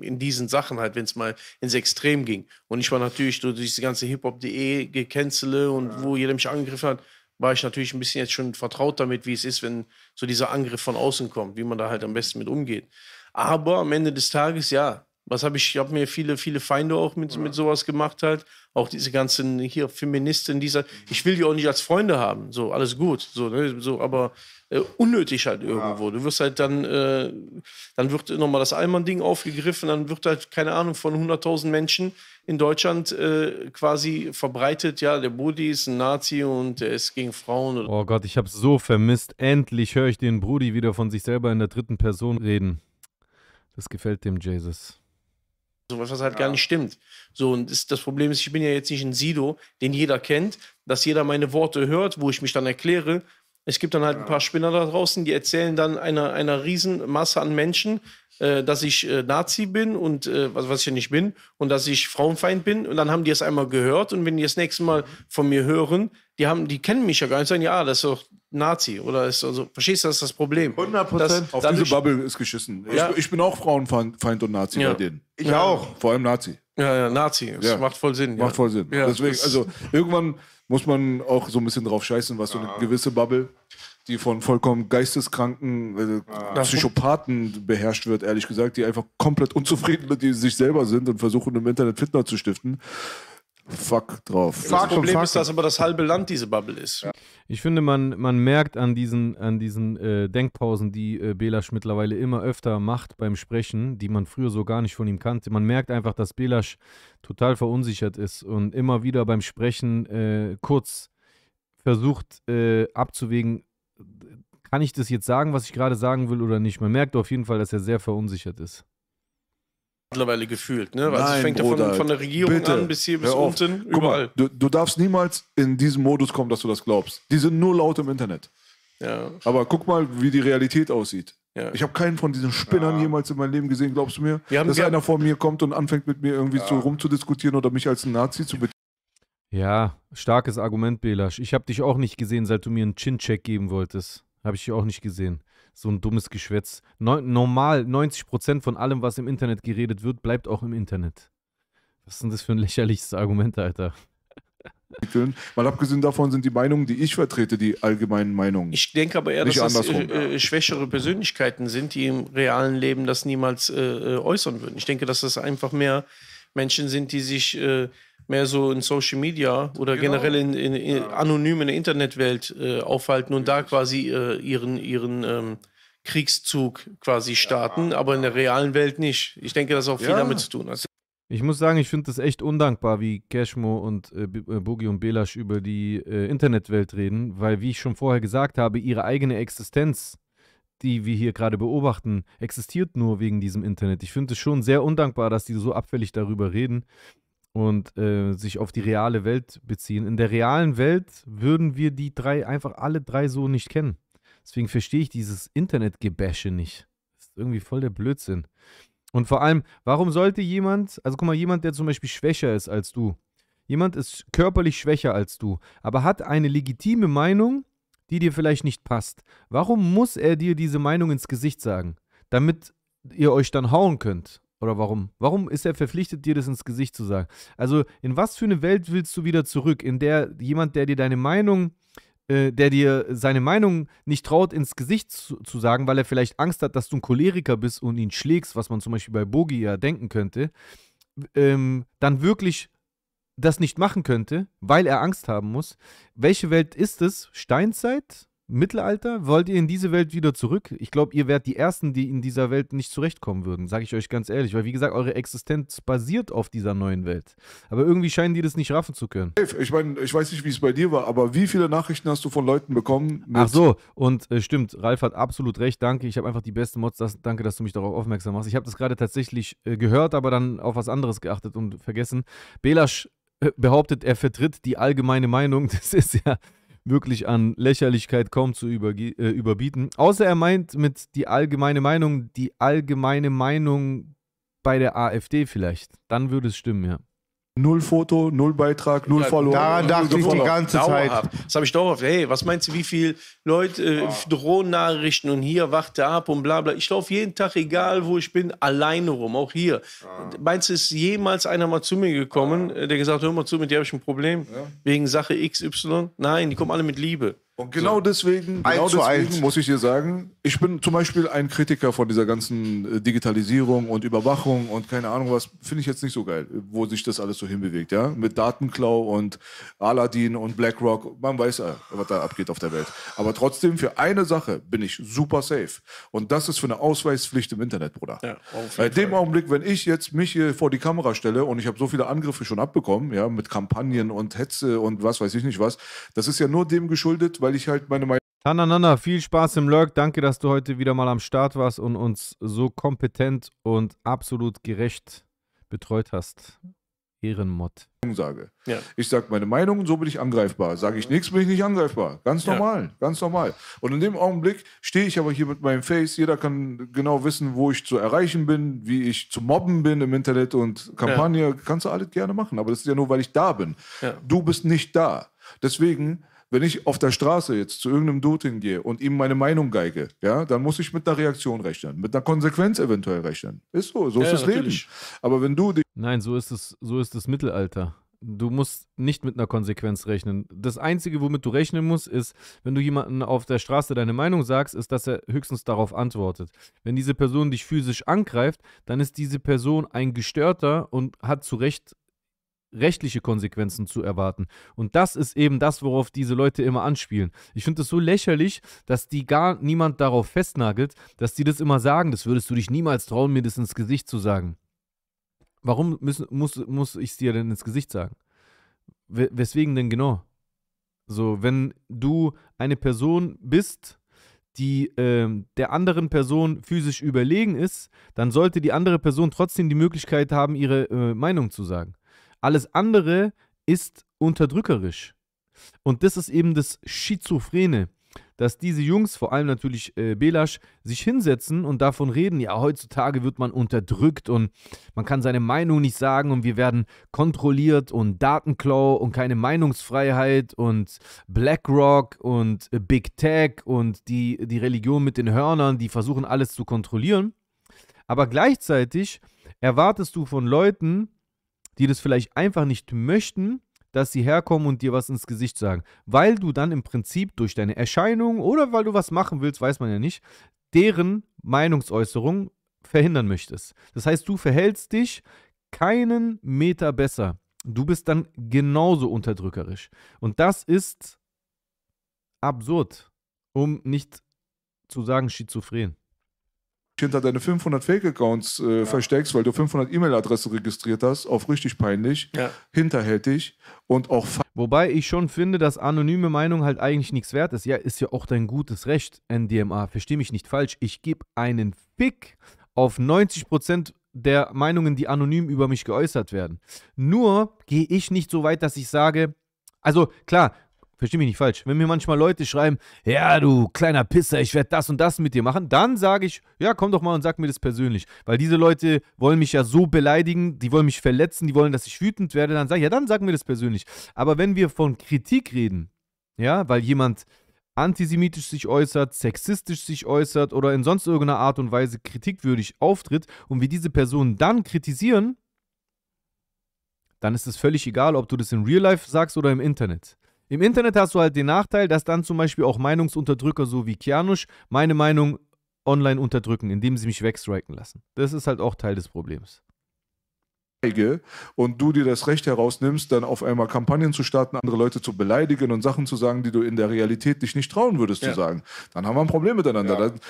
in diesen Sachen halt, wenn es mal ins Extrem ging. Und ich war natürlich durch diese ganze Hip-Hop.de gecancele und ja. wo jeder mich angegriffen hat, war ich natürlich ein bisschen jetzt schon vertraut damit, wie es ist, wenn so dieser Angriff von außen kommt, wie man da halt am besten mit umgeht. Aber am Ende des Tages, ja, was habe ich, ich habe mir viele, viele Feinde auch mit, ja. mit sowas gemacht halt. Auch diese ganzen hier Feministinnen, dieser, ich will die auch nicht als Freunde haben. So, alles gut. So, ne, so aber äh, unnötig halt irgendwo. Ja. Du wirst halt dann, äh, dann wird nochmal das Allmann-Ding aufgegriffen, dann wird halt, keine Ahnung, von 100.000 Menschen in Deutschland äh, quasi verbreitet, ja, der Brudi ist ein Nazi und er ist gegen Frauen. Oh Gott, ich habe so vermisst. Endlich höre ich den Brudi wieder von sich selber in der dritten Person reden. Das gefällt dem Jesus sowas, was halt ja. gar nicht stimmt. So, und das, das Problem ist, ich bin ja jetzt nicht ein Sido, den jeder kennt, dass jeder meine Worte hört, wo ich mich dann erkläre, es gibt dann halt ein paar Spinner da draußen, die erzählen dann einer, einer Riesenmasse an Menschen, äh, dass ich äh, Nazi bin und äh, was, was ich ja nicht bin und dass ich Frauenfeind bin. Und dann haben die es einmal gehört und wenn die das nächste Mal von mir hören, die haben, die kennen mich ja gar nicht, sagen, ja, das ist doch Nazi oder ist also, verstehst du, das ist das Problem. 100 Prozent. Auf diese Bubble ist geschissen. Ja. Ich, ich, bin auch Frauenfeind und Nazi ja. bei denen. Ich ja. auch. Vor allem Nazi. Ja, ja, Nazi. Das macht voll Sinn. Macht voll Sinn. Deswegen, also irgendwann muss man auch so ein bisschen drauf scheißen, was so eine gewisse Bubble, die von vollkommen geisteskranken äh, ja. Psychopathen beherrscht wird, ehrlich gesagt, die einfach komplett unzufrieden mit sich selber sind und versuchen, im Internet Fitner zu stiften. Fuck drauf. Das, das Problem Fuck. ist, dass aber das halbe Land diese Bubble ist. Ja. Ich finde, man, man merkt an diesen, an diesen äh, Denkpausen, die äh, Belasch mittlerweile immer öfter macht beim Sprechen, die man früher so gar nicht von ihm kannte. Man merkt einfach, dass Belasch total verunsichert ist und immer wieder beim Sprechen äh, kurz versucht äh, abzuwägen, kann ich das jetzt sagen, was ich gerade sagen will oder nicht. Man merkt auf jeden Fall, dass er sehr verunsichert ist mittlerweile gefühlt. Ne? Weil also Nein, es fängt ja von, von, der Regierung Bitte. an bis hier, bis unten, überall. Mal, du, du, darfst niemals in diesen Modus kommen, dass du das glaubst. Die sind nur laut im Internet. Ja. Aber guck mal, wie die Realität aussieht. Ja. Ich habe keinen von diesen Spinnern ja. jemals in meinem Leben gesehen, glaubst du mir? Wir Haben, dass einer vor mir kommt und anfängt mit mir irgendwie ja. zu, rumzudiskutieren oder mich als Nazi zu betrachten. Ja, starkes Argument, Belasch. Ich habe dich auch nicht gesehen, seit du mir einen Chin-Check geben wolltest. Habe ich dich auch nicht gesehen so ein dummes Geschwätz. No normal, 90% von allem, was im Internet geredet wird, bleibt auch im Internet. Was ist denn das für ein lächerliches Argument, Alter? Mal abgesehen davon sind die Meinungen, die ich vertrete, die allgemeinen Meinungen. Ich denke aber eher, Nicht dass das äh, äh, schwächere Persönlichkeiten sind, die im realen Leben das niemals äh, äh äußern würden. Ich denke, dass das einfach mehr Menschen sind, die sich äh, mehr so in Social Media oder genau. generell in, in, in ja. anonym in der Internetwelt äh, aufhalten und da quasi äh, ihren, ihren ähm, Kriegszug quasi starten, ja. aber in der realen Welt nicht. Ich denke, das hat auch viel ja. damit zu tun hat. Also ich muss sagen, ich finde das echt undankbar, wie Cashmo und äh, äh, Boogie und Belasch über die äh, Internetwelt reden, weil, wie ich schon vorher gesagt habe, ihre eigene Existenz die wir hier gerade beobachten, existiert nur wegen diesem Internet. Ich finde es schon sehr undankbar, dass die so abfällig darüber reden und äh, sich auf die reale Welt beziehen. In der realen Welt würden wir die drei einfach alle drei so nicht kennen. Deswegen verstehe ich dieses Internetgebäsche nicht. Das ist irgendwie voll der Blödsinn. Und vor allem, warum sollte jemand, also guck mal, jemand, der zum Beispiel schwächer ist als du, jemand ist körperlich schwächer als du, aber hat eine legitime Meinung die dir vielleicht nicht passt. Warum muss er dir diese Meinung ins Gesicht sagen? Damit ihr euch dann hauen könnt. Oder warum? Warum ist er verpflichtet, dir das ins Gesicht zu sagen? Also, in was für eine Welt willst du wieder zurück? In der jemand, der dir deine Meinung, äh, der dir seine Meinung nicht traut, ins Gesicht zu, zu, sagen, weil er vielleicht Angst hat, dass du ein Choleriker bist und ihn schlägst, was man zum Beispiel bei Bogi ja denken könnte, ähm, dann wirklich das nicht machen könnte, weil er Angst haben muss. Welche Welt ist es? Steinzeit? Mittelalter? Wollt ihr in diese Welt wieder zurück? Ich glaube, ihr wärt die Ersten, die in dieser Welt nicht zurechtkommen würden, sage ich euch ganz ehrlich, weil wie gesagt, eure Existenz basiert auf dieser neuen Welt. Aber irgendwie scheinen die das nicht raffen zu können. Ich meine, ich weiß nicht, wie es bei dir war, aber wie viele Nachrichten hast du von Leuten bekommen? Ach so, und äh, stimmt, Ralf hat absolut recht, danke, ich habe einfach die beste Mods, das, danke, dass du mich darauf aufmerksam machst. Ich habe das gerade tatsächlich äh, gehört, aber dann auf was anderes geachtet und vergessen. Belasch behauptet, er vertritt die allgemeine Meinung. Das ist ja wirklich an Lächerlichkeit kaum zu äh, überbieten. Außer er meint mit die allgemeine Meinung die allgemeine Meinung bei der AfD vielleicht. Dann würde es stimmen, ja. Null Foto, null Beitrag, null ja, Follower. Daran dachte ich die ganze dauerhaft. Zeit. Das habe ich dauerhaft. Hey, was meinst du, wie viele Leute äh, wow. und hier warte ab und bla bla. Ich laufe jeden Tag, egal wo ich bin, alleine rum, auch hier. Ah. Meinst du, ist jemals einer mal zu mir gekommen, ah. Äh, der gesagt hat, hör mal zu, mit dir habe ich ein Problem, ja. wegen Sache XY? Nein, die kommen alle mit Liebe. Und genau so. deswegen, genau deswegen muss ich dir sagen, ich bin zum Beispiel ein Kritiker von dieser ganzen äh, Digitalisierung und Überwachung und keine Ahnung was, finde ich jetzt nicht so geil, wo sich das alles so hinbewegt, ja? Mit Datenklau und Aladdin und BlackRock, man weiß ja, was da abgeht auf der Welt. Aber trotzdem, für eine Sache bin ich super safe. Und das ist für eine Ausweispflicht im Internet, Bruder. Ja, Bei dem Fall. Augenblick, wenn ich jetzt mich hier vor die Kamera stelle und ich habe so viele Angriffe schon abbekommen, ja, mit Kampagnen und Hetze und was weiß ich nicht was, das ist ja nur dem geschuldet, weil weil ich halt meine Meinung. Tananana, viel Spaß im Lurk. Danke, dass du heute wieder mal am Start warst und uns so kompetent und absolut gerecht betreut hast. Ehrenmod. Sage. Ja. Ich sage meine Meinung und so bin ich angreifbar. Sage ich nichts, bin ich nicht angreifbar. Ganz normal, ja. ganz normal. Und in dem Augenblick stehe ich aber hier mit meinem Face. Jeder kann genau wissen, wo ich zu erreichen bin, wie ich zu mobben bin im Internet und Kampagne. Ja. Kannst du alles gerne machen, aber das ist ja nur, weil ich da bin. Du bist nicht da. Deswegen wenn ich auf der Straße jetzt zu irgendeinem Dude hingehe und ihm meine Meinung geige, ja, dann muss ich mit einer Reaktion rechnen, mit einer Konsequenz eventuell rechnen. Ist so, so ja, ist das natürlich. Leben. Aber wenn du dich Nein, so ist es, so ist das Mittelalter. Du musst nicht mit einer Konsequenz rechnen. Das Einzige, womit du rechnen musst, ist, wenn du jemanden auf der Straße deine Meinung sagst, ist, dass er höchstens darauf antwortet. Wenn diese Person dich physisch angreift, dann ist diese Person ein Gestörter und hat zu Recht rechtliche Konsequenzen zu erwarten. Und das ist eben das, worauf diese Leute immer anspielen. Ich finde es so lächerlich, dass die gar niemand darauf festnagelt, dass die das immer sagen. Das würdest du dich niemals trauen, mir das ins Gesicht zu sagen. Warum müssen, muss, muss ich es dir denn ins Gesicht sagen? Weswegen denn genau? So, wenn du eine Person bist, die ähm, der anderen Person physisch überlegen ist, dann sollte die andere Person trotzdem die Möglichkeit haben, ihre äh, Meinung zu sagen. Alles andere ist unterdrückerisch. Und das ist eben das Schizophrene, dass diese Jungs, vor allem natürlich äh, Belasch, sich hinsetzen und davon reden, ja, heutzutage wird man unterdrückt und man kann seine Meinung nicht sagen und wir werden kontrolliert und Datenklau und keine Meinungsfreiheit und BlackRock und äh, Big Tech und die, die Religion mit den Hörnern, die versuchen alles zu kontrollieren. Aber gleichzeitig erwartest du von Leuten, die das vielleicht einfach nicht möchten, dass sie herkommen und dir was ins Gesicht sagen. Weil du dann im Prinzip durch deine Erscheinung oder weil du was machen willst, weiß man ja nicht, deren Meinungsäußerung verhindern möchtest. Das heißt, du verhältst dich keinen Meter besser. Du bist dann genauso unterdrückerisch. Und das ist absurd, um nicht zu sagen schizophren hinter deine 500 Fake-Accounts äh, ja. versteckst, weil du 500 E-Mail-Adressen registriert hast, auf richtig peinlich, ja. hinterhältig und auch. Wobei ich schon finde, dass anonyme Meinung halt eigentlich nichts wert ist. Ja, ist ja auch dein gutes Recht, NDMA. Versteh mich nicht falsch. Ich gebe einen Fick auf 90 Prozent der Meinungen, die anonym über mich geäußert werden. Nur gehe ich nicht so weit, dass ich sage, also klar, Verstehe mich nicht falsch. Wenn mir manchmal Leute schreiben, ja, du kleiner Pisser, ich werde das und das mit dir machen, dann sage ich, ja, komm doch mal und sag mir das persönlich. Weil diese Leute wollen mich ja so beleidigen, die wollen mich verletzen, die wollen, dass ich wütend werde, dann sage ich, ja, dann sag mir das persönlich. Aber wenn wir von Kritik reden, ja, weil jemand antisemitisch sich äußert, sexistisch sich äußert oder in sonst irgendeiner Art und Weise kritikwürdig auftritt und wir diese Person dann kritisieren, dann ist es völlig egal, ob du das in Real Life sagst oder im Internet. Im Internet hast du halt den Nachteil, dass dann zum Beispiel auch Meinungsunterdrücker so wie Kianusch meine Meinung online unterdrücken, indem sie mich wegstriken lassen. Das ist halt auch Teil des Problems und du dir das Recht herausnimmst, dann auf einmal Kampagnen zu starten, andere Leute zu beleidigen und Sachen zu sagen, die du in der Realität dich nicht trauen würdest ja. zu sagen, dann haben wir ein Problem miteinander. Ja. Dann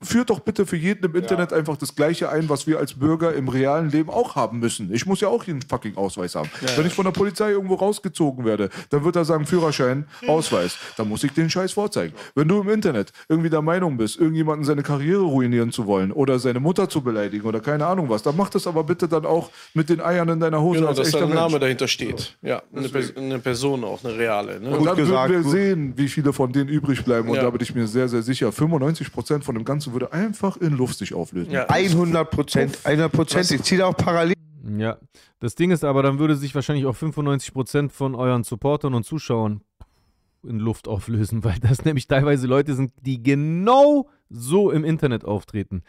führt doch bitte für jeden im Internet ja. einfach das Gleiche ein, was wir als Bürger im realen Leben auch haben müssen. Ich muss ja auch jeden fucking Ausweis haben. Wenn ich von der Polizei irgendwo rausgezogen werde, dann wird er sagen, Führerschein, hm. Ausweis. Dann muss ich den Scheiß vorzeigen. Wenn du im Internet irgendwie der Meinung bist, irgendjemanden seine Karriere ruinieren zu wollen oder seine Mutter zu beleidigen oder keine Ahnung was, dann mach das aber bitte dann auch mit den den Eiern in deiner Hose. Genau, dass da ein Name Mensch. dahinter steht. Ja, eine, Pers eine, Person auch, eine reale. Ne? Und dann gesagt, würden wir sehen, wie viele von denen übrig bleiben. Und ja. da bin ich mir sehr, sehr sicher. 95 von dem Ganzen würde einfach in Luft sich auflösen. Ja. 100 Prozent, 100 Prozent. Ich ziehe da auch parallel. Ja, das Ding ist aber, dann würde sich wahrscheinlich auch 95 von euren Supportern und Zuschauern in Luft auflösen, weil das nämlich teilweise Leute sind, die genau so im Internet auftreten.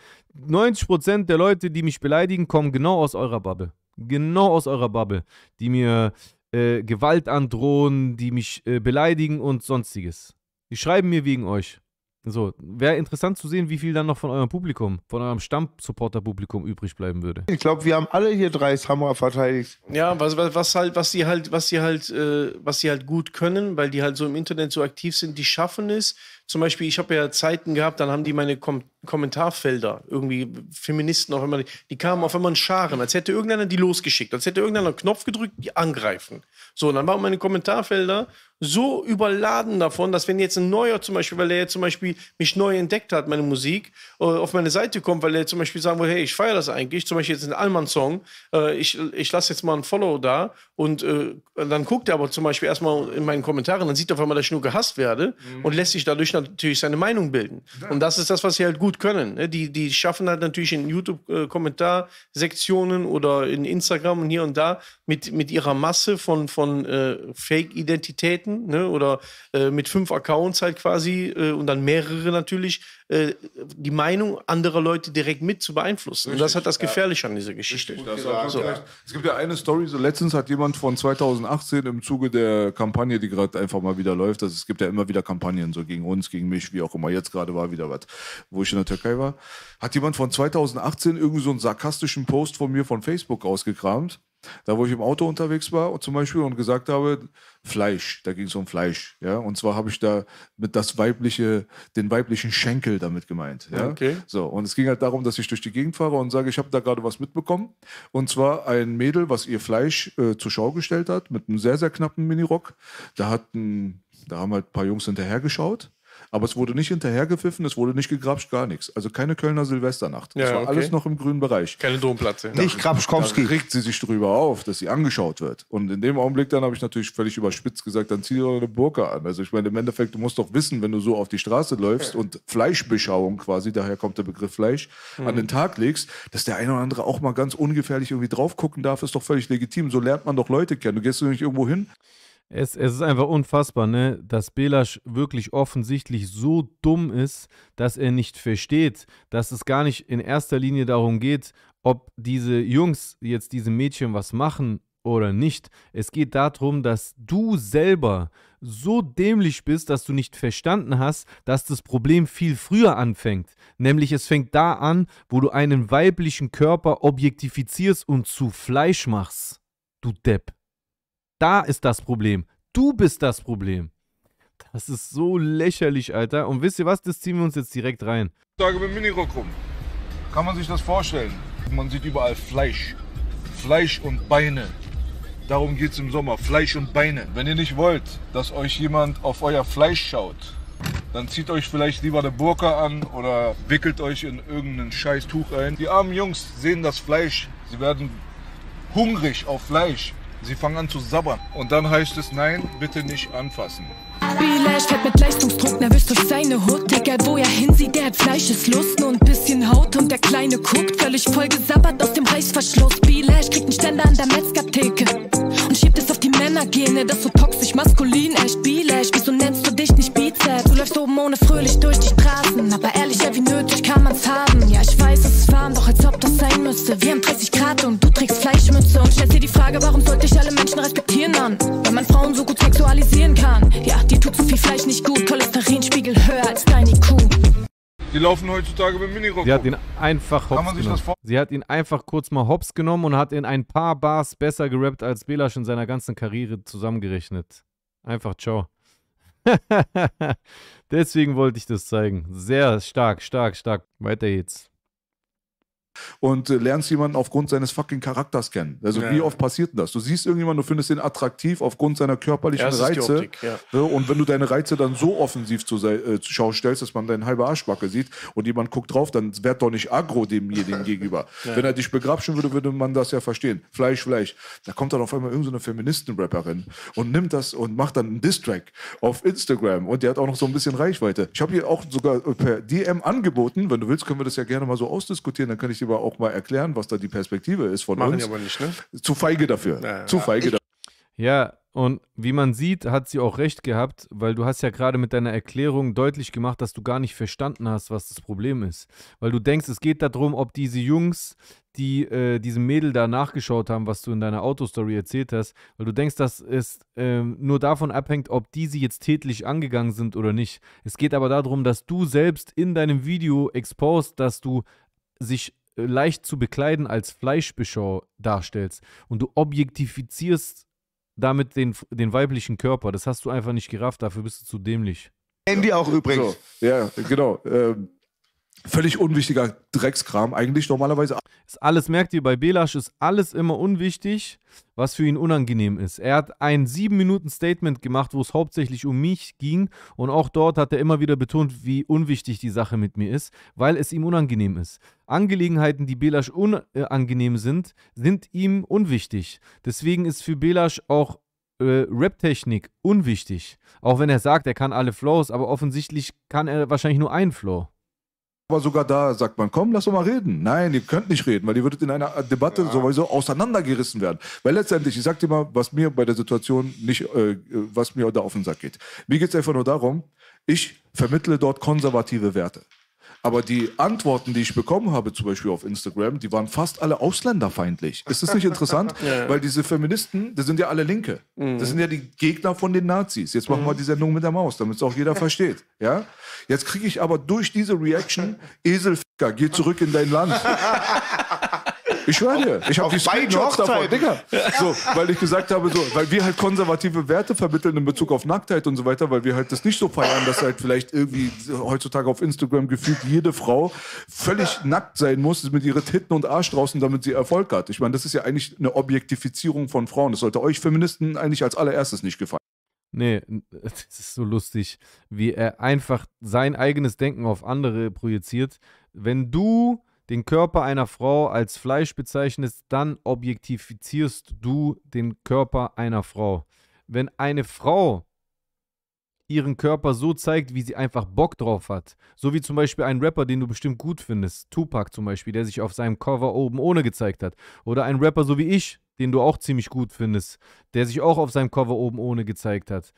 90% der Leute, die mich beleidigen, kommen genau aus eurer Bubble genau aus eurer Bubble, die mir äh, Gewalt androhen, die mich äh, beleidigen und sonstiges. Die schreiben mir wegen euch. So, wäre interessant zu sehen, wie viel dann noch von eurem Publikum, von eurem Stammsupporter-Publikum übrig bleiben würde. Ich glaube, wir haben alle hier drei Samurai verteidigt. Ja, was, was, was, halt, was sie halt, was sie halt, äh, was sie halt gut können, weil die halt so im Internet so aktiv sind, die schaffen es, zum Beispiel, ich habe ja Zeiten gehabt, dann haben die meine Kom Kommentarfelder, irgendwie Feministen auf einmal, die kamen auf einmal in Scharen, als hätte irgendeiner die losgeschickt, als hätte irgendeiner einen Knopf gedrückt, die angreifen. So, und dann waren meine Kommentarfelder so überladen davon, dass wenn jetzt ein neuer zum Beispiel, weil er jetzt zum Beispiel mich neu entdeckt hat, meine Musik, äh, auf meine Seite kommt, weil er zum Beispiel sagen will, hey, ich feiere das eigentlich, zum Beispiel jetzt ein Allmann-Song, äh, ich, ich lasse jetzt mal ein Follow da und äh, dann guckt er aber zum Beispiel erstmal in meinen Kommentaren, dann sieht er auf einmal, dass ich nur gehasst werde mhm. und lässt sich dadurch natürlich seine Meinung bilden. Und das ist das, was sie halt gut können. Ne? Die, die schaffen halt natürlich in YouTube-Kommentarsektionen oder in Instagram und hier und da mit, mit ihrer Masse von, von äh, Fake-Identitäten ne? oder äh, mit fünf Accounts halt quasi äh, und dann mehrere natürlich äh, die Meinung anderer Leute direkt mit zu beeinflussen. Richtig, und das hat das Gefährliche ja. an dieser Geschichte. Richtig, das das so. Es gibt ja eine Story, so letztens hat jemand von 2018 im Zuge der Kampagne, die gerade einfach mal wieder läuft, also es gibt ja immer wieder Kampagnen, so gegen uns, gegen mich, wie auch immer, jetzt gerade war wieder was, wo ich in der Türkei war, hat jemand von 2018 irgendwie so einen sarkastischen Post von mir von Facebook ausgekramt da, wo ich im Auto unterwegs war und zum Beispiel und gesagt habe, Fleisch, da ging es um Fleisch, ja. Und zwar habe ich da mit das weibliche, den weiblichen Schenkel damit gemeint, ja. Okay. So, und es ging halt darum, dass ich durch die Gegend fahre und sage, ich habe da gerade was mitbekommen. Und zwar ein Mädel, was ihr Fleisch äh, zur Schau gestellt hat, mit einem sehr, sehr knappen Minirock. Da hatten, da haben halt ein paar Jungs hinterhergeschaut. Aber es wurde nicht hinterhergepfiffen, es wurde nicht gegrapscht, gar nichts. Also keine Kölner Silvesternacht. Ja, es war okay. alles noch im grünen Bereich. Keine Domplatze. Nicht Krapschkowski. Da regt sie sich drüber auf, dass sie angeschaut wird. Und in dem Augenblick dann habe ich natürlich völlig überspitzt gesagt, dann zieh dir doch eine Burka an. Also ich meine, im Endeffekt, du musst doch wissen, wenn du so auf die Straße läufst ja. und Fleischbeschauung quasi, daher kommt der Begriff Fleisch, mhm. an den mhm. Tag legst, dass der eine oder andere auch mal ganz ungefährlich irgendwie drauf gucken darf, ist doch völlig legitim. So lernt man doch Leute kennen. Du gehst doch nicht irgendwo hin, es, es ist einfach unfassbar, ne? dass Belasch wirklich offensichtlich so dumm ist, dass er nicht versteht, dass es gar nicht in erster Linie darum geht, ob diese Jungs jetzt diesem Mädchen was machen oder nicht. Es geht darum, dass du selber so dämlich bist, dass du nicht verstanden hast, dass das Problem viel früher anfängt. Nämlich es fängt da an, wo du einen weiblichen Körper objektifizierst und zu Fleisch machst. Du Depp. Da ist das Problem. Du bist das Problem. Das ist so lächerlich, Alter. Und wisst ihr was? Das ziehen wir uns jetzt direkt rein. Ich sage mit Minirock rum. Kann man sich das vorstellen? Man sieht überall Fleisch. Fleisch und Beine. Darum geht es im Sommer. Fleisch und Beine. Wenn ihr nicht wollt, dass euch jemand auf euer Fleisch schaut, dann zieht euch vielleicht lieber eine Burka an oder wickelt euch in irgendein scheiß Tuch ein. Die armen Jungs sehen das Fleisch. Sie werden hungrig auf Fleisch. Sie fangen an zu sabbern. Und dann heißt es, nein, bitte nicht anfassen. Bilal fährt mit Leistungsdruck nervös durch seine Hut. Egal wo er hinsieht, der hat Fleischeslust. Nur ein bisschen Haut und der Kleine guckt. Völlig vollgesabbert aus dem Reißverschluss. Bilal kriegt einen Ständer an der Metzgertheke. Und schiebt es auf die Männergene, das so toxisch maskulin. Echt Bilal, wieso nennst du dich nicht Bizeps? Du läufst oben ohne fröhlich durch die Straßen. Aber ehrlich, ja, wie nötig kann man's haben? Ja, ich weiß, es ist warm, doch als ob das sein müsste. Wir haben 30 Grad. Bart und du trägst Fleischmütze und stellst dir die Frage, warum sollte ich alle Menschen respektieren Mann? Weil man Frauen so gut sexualisieren kann. Ja, dir tut zu viel Fleisch nicht gut, Cholesterinspiegel höher als deine Kuh. Die laufen heutzutage mit Minirock. Sie hat ihn einfach hops genommen. Sie hat ihn einfach kurz mal hops genommen und hat in ein paar Bars besser gerappt als Belasch in seiner ganzen Karriere zusammengerechnet. Einfach ciao. Deswegen wollte ich das zeigen. Sehr stark, stark, stark. Weiter geht's und äh, lernst jemanden aufgrund seines fucking Charakters kennen. Also ja. wie oft passiert denn das? Du siehst irgendjemanden, du findest ihn attraktiv aufgrund seiner körperlichen ja, Reize. Optik, ja. Und wenn du deine Reize dann so offensiv zur äh, zu Schau stellst, dass man deinen halbe Arschbacke sieht und jemand guckt drauf, dann werd doch nicht aggro demjenigen gegenüber. Wenn er dich begrapschen würde, würde man das ja verstehen. Fleisch, Fleisch. Da kommt dann auf einmal irgendeine so eine Feministenrapperin und nimmt das und macht dann einen Distrack auf Instagram und der hat auch noch so ein bisschen Reichweite. Ich habe hier auch sogar äh, per DM angeboten, wenn du willst, können wir das ja gerne mal so ausdiskutieren, dann kann ich dir Gesetzgeber auch mal erklären, was da die Perspektive ist von Machen uns. Machen aber nicht, ne? Zu feige dafür. Ja, Zu feige ich, dafür. Ja, und wie man sieht, hat sie auch recht gehabt, weil du hast ja gerade mit deiner Erklärung deutlich gemacht, dass du gar nicht verstanden hast, was das Problem ist. Weil du denkst, es geht darum, ob diese Jungs, die äh, diesem Mädel da nachgeschaut haben, was du in deiner Autostory erzählt hast, weil du denkst, dass es äh, nur davon abhängt, ob die sie jetzt tätlich angegangen sind oder nicht. Es geht aber darum, dass du selbst in deinem Video exposed, dass du sich leicht zu bekleiden als Fleischbeschau darstellst und du objektifizierst damit den, den weiblichen Körper. Das hast du einfach nicht gerafft, dafür bist du zu dämlich. Andy auch übrigens. So, ja, genau. Ähm, Völlig unwichtiger Dreckskram, eigentlich normalerweise. Ist alles, merkt ihr, bei Belasch ist alles immer unwichtig, was für ihn unangenehm ist. Er hat ein 7-Minuten-Statement gemacht, wo es hauptsächlich um mich ging. Und auch dort hat er immer wieder betont, wie unwichtig die Sache mit mir ist, weil es ihm unangenehm ist. Angelegenheiten, die Belasch unangenehm sind, sind ihm unwichtig. Deswegen ist für Belasch auch äh, Rap-Technik unwichtig. Auch wenn er sagt, er kann alle Flows, aber offensichtlich kann er wahrscheinlich nur einen Flow. Aber sogar da sagt man, komm, lass doch mal reden. Nein, ihr könnt nicht reden, weil ihr würdet in einer Debatte ja. sowieso auseinandergerissen werden. Weil letztendlich, ich sag dir mal, was mir bei der Situation nicht, äh, was mir da auf den Sack geht. Mir geht es einfach nur darum, ich vermittle dort konservative Werte. Aber die Antworten, die ich bekommen habe, zum Beispiel auf Instagram, die waren fast alle ausländerfeindlich. Ist das nicht interessant? ja. Weil diese Feministen, das sind ja alle Linke. Mhm. Das sind ja die Gegner von den Nazis. Jetzt machen mhm. wir die Sendung mit der Maus, damit es auch jeder versteht. Ja? Jetzt kriege ich aber durch diese Reaction, Eselficker, geh zurück in dein Land. Ich schwöre dir, ich habe die Screenshots davon, Digga. So, weil ich gesagt habe, so, weil wir halt konservative Werte vermitteln in Bezug auf Nacktheit und so weiter, weil wir halt das nicht so feiern, dass halt vielleicht irgendwie heutzutage auf Instagram gefühlt jede Frau völlig nackt sein muss mit ihren Titten und Arsch draußen, damit sie Erfolg hat. Ich meine, das ist ja eigentlich eine Objektifizierung von Frauen. Das sollte euch Feministen eigentlich als allererstes nicht gefallen. Nee, das ist so lustig, wie er einfach sein eigenes Denken auf andere projiziert. Wenn du den Körper einer Frau als Fleisch bezeichnest, dann objektifizierst du den Körper einer Frau. Wenn eine Frau ihren Körper so zeigt, wie sie einfach Bock drauf hat. So wie zum Beispiel ein Rapper, den du bestimmt gut findest, Tupac zum Beispiel, der sich auf seinem Cover oben ohne gezeigt hat. Oder ein Rapper so wie ich, den du auch ziemlich gut findest, der sich auch auf seinem Cover oben ohne gezeigt hat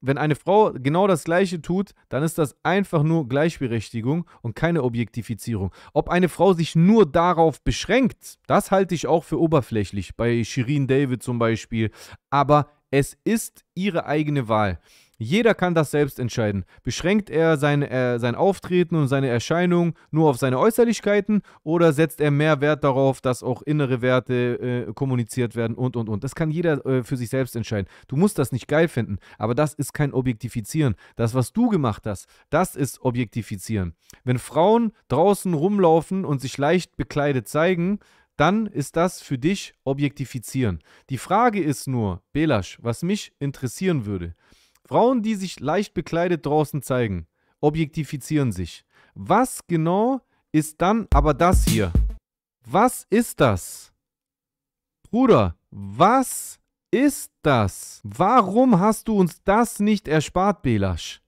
wenn eine Frau genau das Gleiche tut, dann ist das einfach nur Gleichberechtigung und keine Objektifizierung. Ob eine Frau sich nur darauf beschränkt, das halte ich auch für oberflächlich, bei Shirin David zum Beispiel. Aber es ist ihre eigene Wahl. Jeder kann das selbst entscheiden. Beschränkt er sein, äh, sein Auftreten und seine Erscheinung nur auf seine Äußerlichkeiten oder setzt er mehr Wert darauf, dass auch innere Werte äh, kommuniziert werden und, und, und. Das kann jeder äh, für sich selbst entscheiden. Du musst das nicht geil finden, aber das ist kein Objektifizieren. Das, was du gemacht hast, das ist Objektifizieren. Wenn Frauen draußen rumlaufen und sich leicht bekleidet zeigen, dann ist das für dich Objektifizieren. Die Frage ist nur, Belasch, was mich interessieren würde – Frauen, die sich leicht bekleidet draußen zeigen, objektifizieren sich. Was genau ist dann aber das hier? Was ist das? Bruder, was ist das? Warum hast du uns das nicht erspart, Belasch?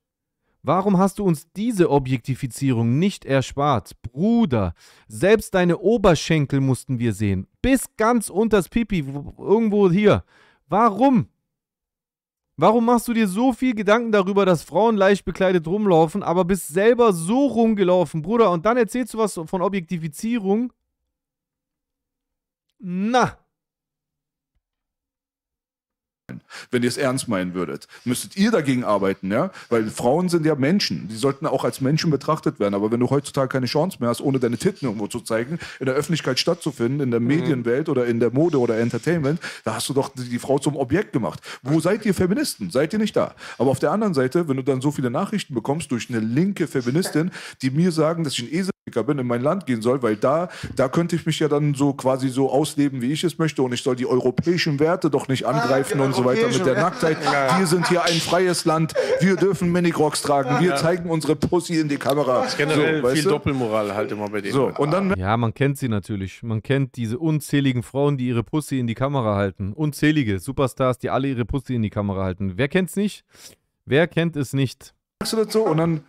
Warum hast du uns diese Objektifizierung nicht erspart? Bruder, selbst deine Oberschenkel mussten wir sehen. Bis ganz unters Pipi, irgendwo hier. Warum? Warum machst du dir so viel Gedanken darüber, dass Frauen leicht bekleidet rumlaufen, aber bist selber so rumgelaufen, Bruder? Und dann erzählst du was von Objektifizierung? Na, wenn ihr es ernst meinen würdet. Müsstet ihr dagegen arbeiten, ja? Weil Frauen sind ja Menschen. Die sollten auch als Menschen betrachtet werden. Aber wenn du heutzutage keine Chance mehr hast, ohne deine Titten irgendwo zu zeigen, in der Öffentlichkeit stattzufinden, in der mhm. Medienwelt oder in der Mode oder Entertainment, da hast du doch die Frau zum Objekt gemacht. Wo seid ihr Feministen? Seid ihr nicht da? Aber auf der anderen Seite, wenn du dann so viele Nachrichten bekommst durch eine linke Feministin, die mir sagen, dass ich ein Esel bin, in mein Land gehen soll, weil da, da könnte ich mich ja dann so quasi so ausleben, wie ich es möchte und ich soll die europäischen Werte doch nicht ah, angreifen ah, und so weiter mit der Nacktheit. Ja. Wir sind hier ein freies Land, wir dürfen Minigrocks tragen, wir ja. zeigen unsere Pussy in die Kamera. Generell so, viel du? Doppelmoral halt immer bei denen. So, und dann ja, man kennt sie natürlich. Man kennt diese unzähligen Frauen, die ihre Pussy in die Kamera halten. Unzählige Superstars, die alle ihre Pussy in die Kamera halten. Wer kennt's nicht? Wer kennt es nicht? Sagst du das so und dann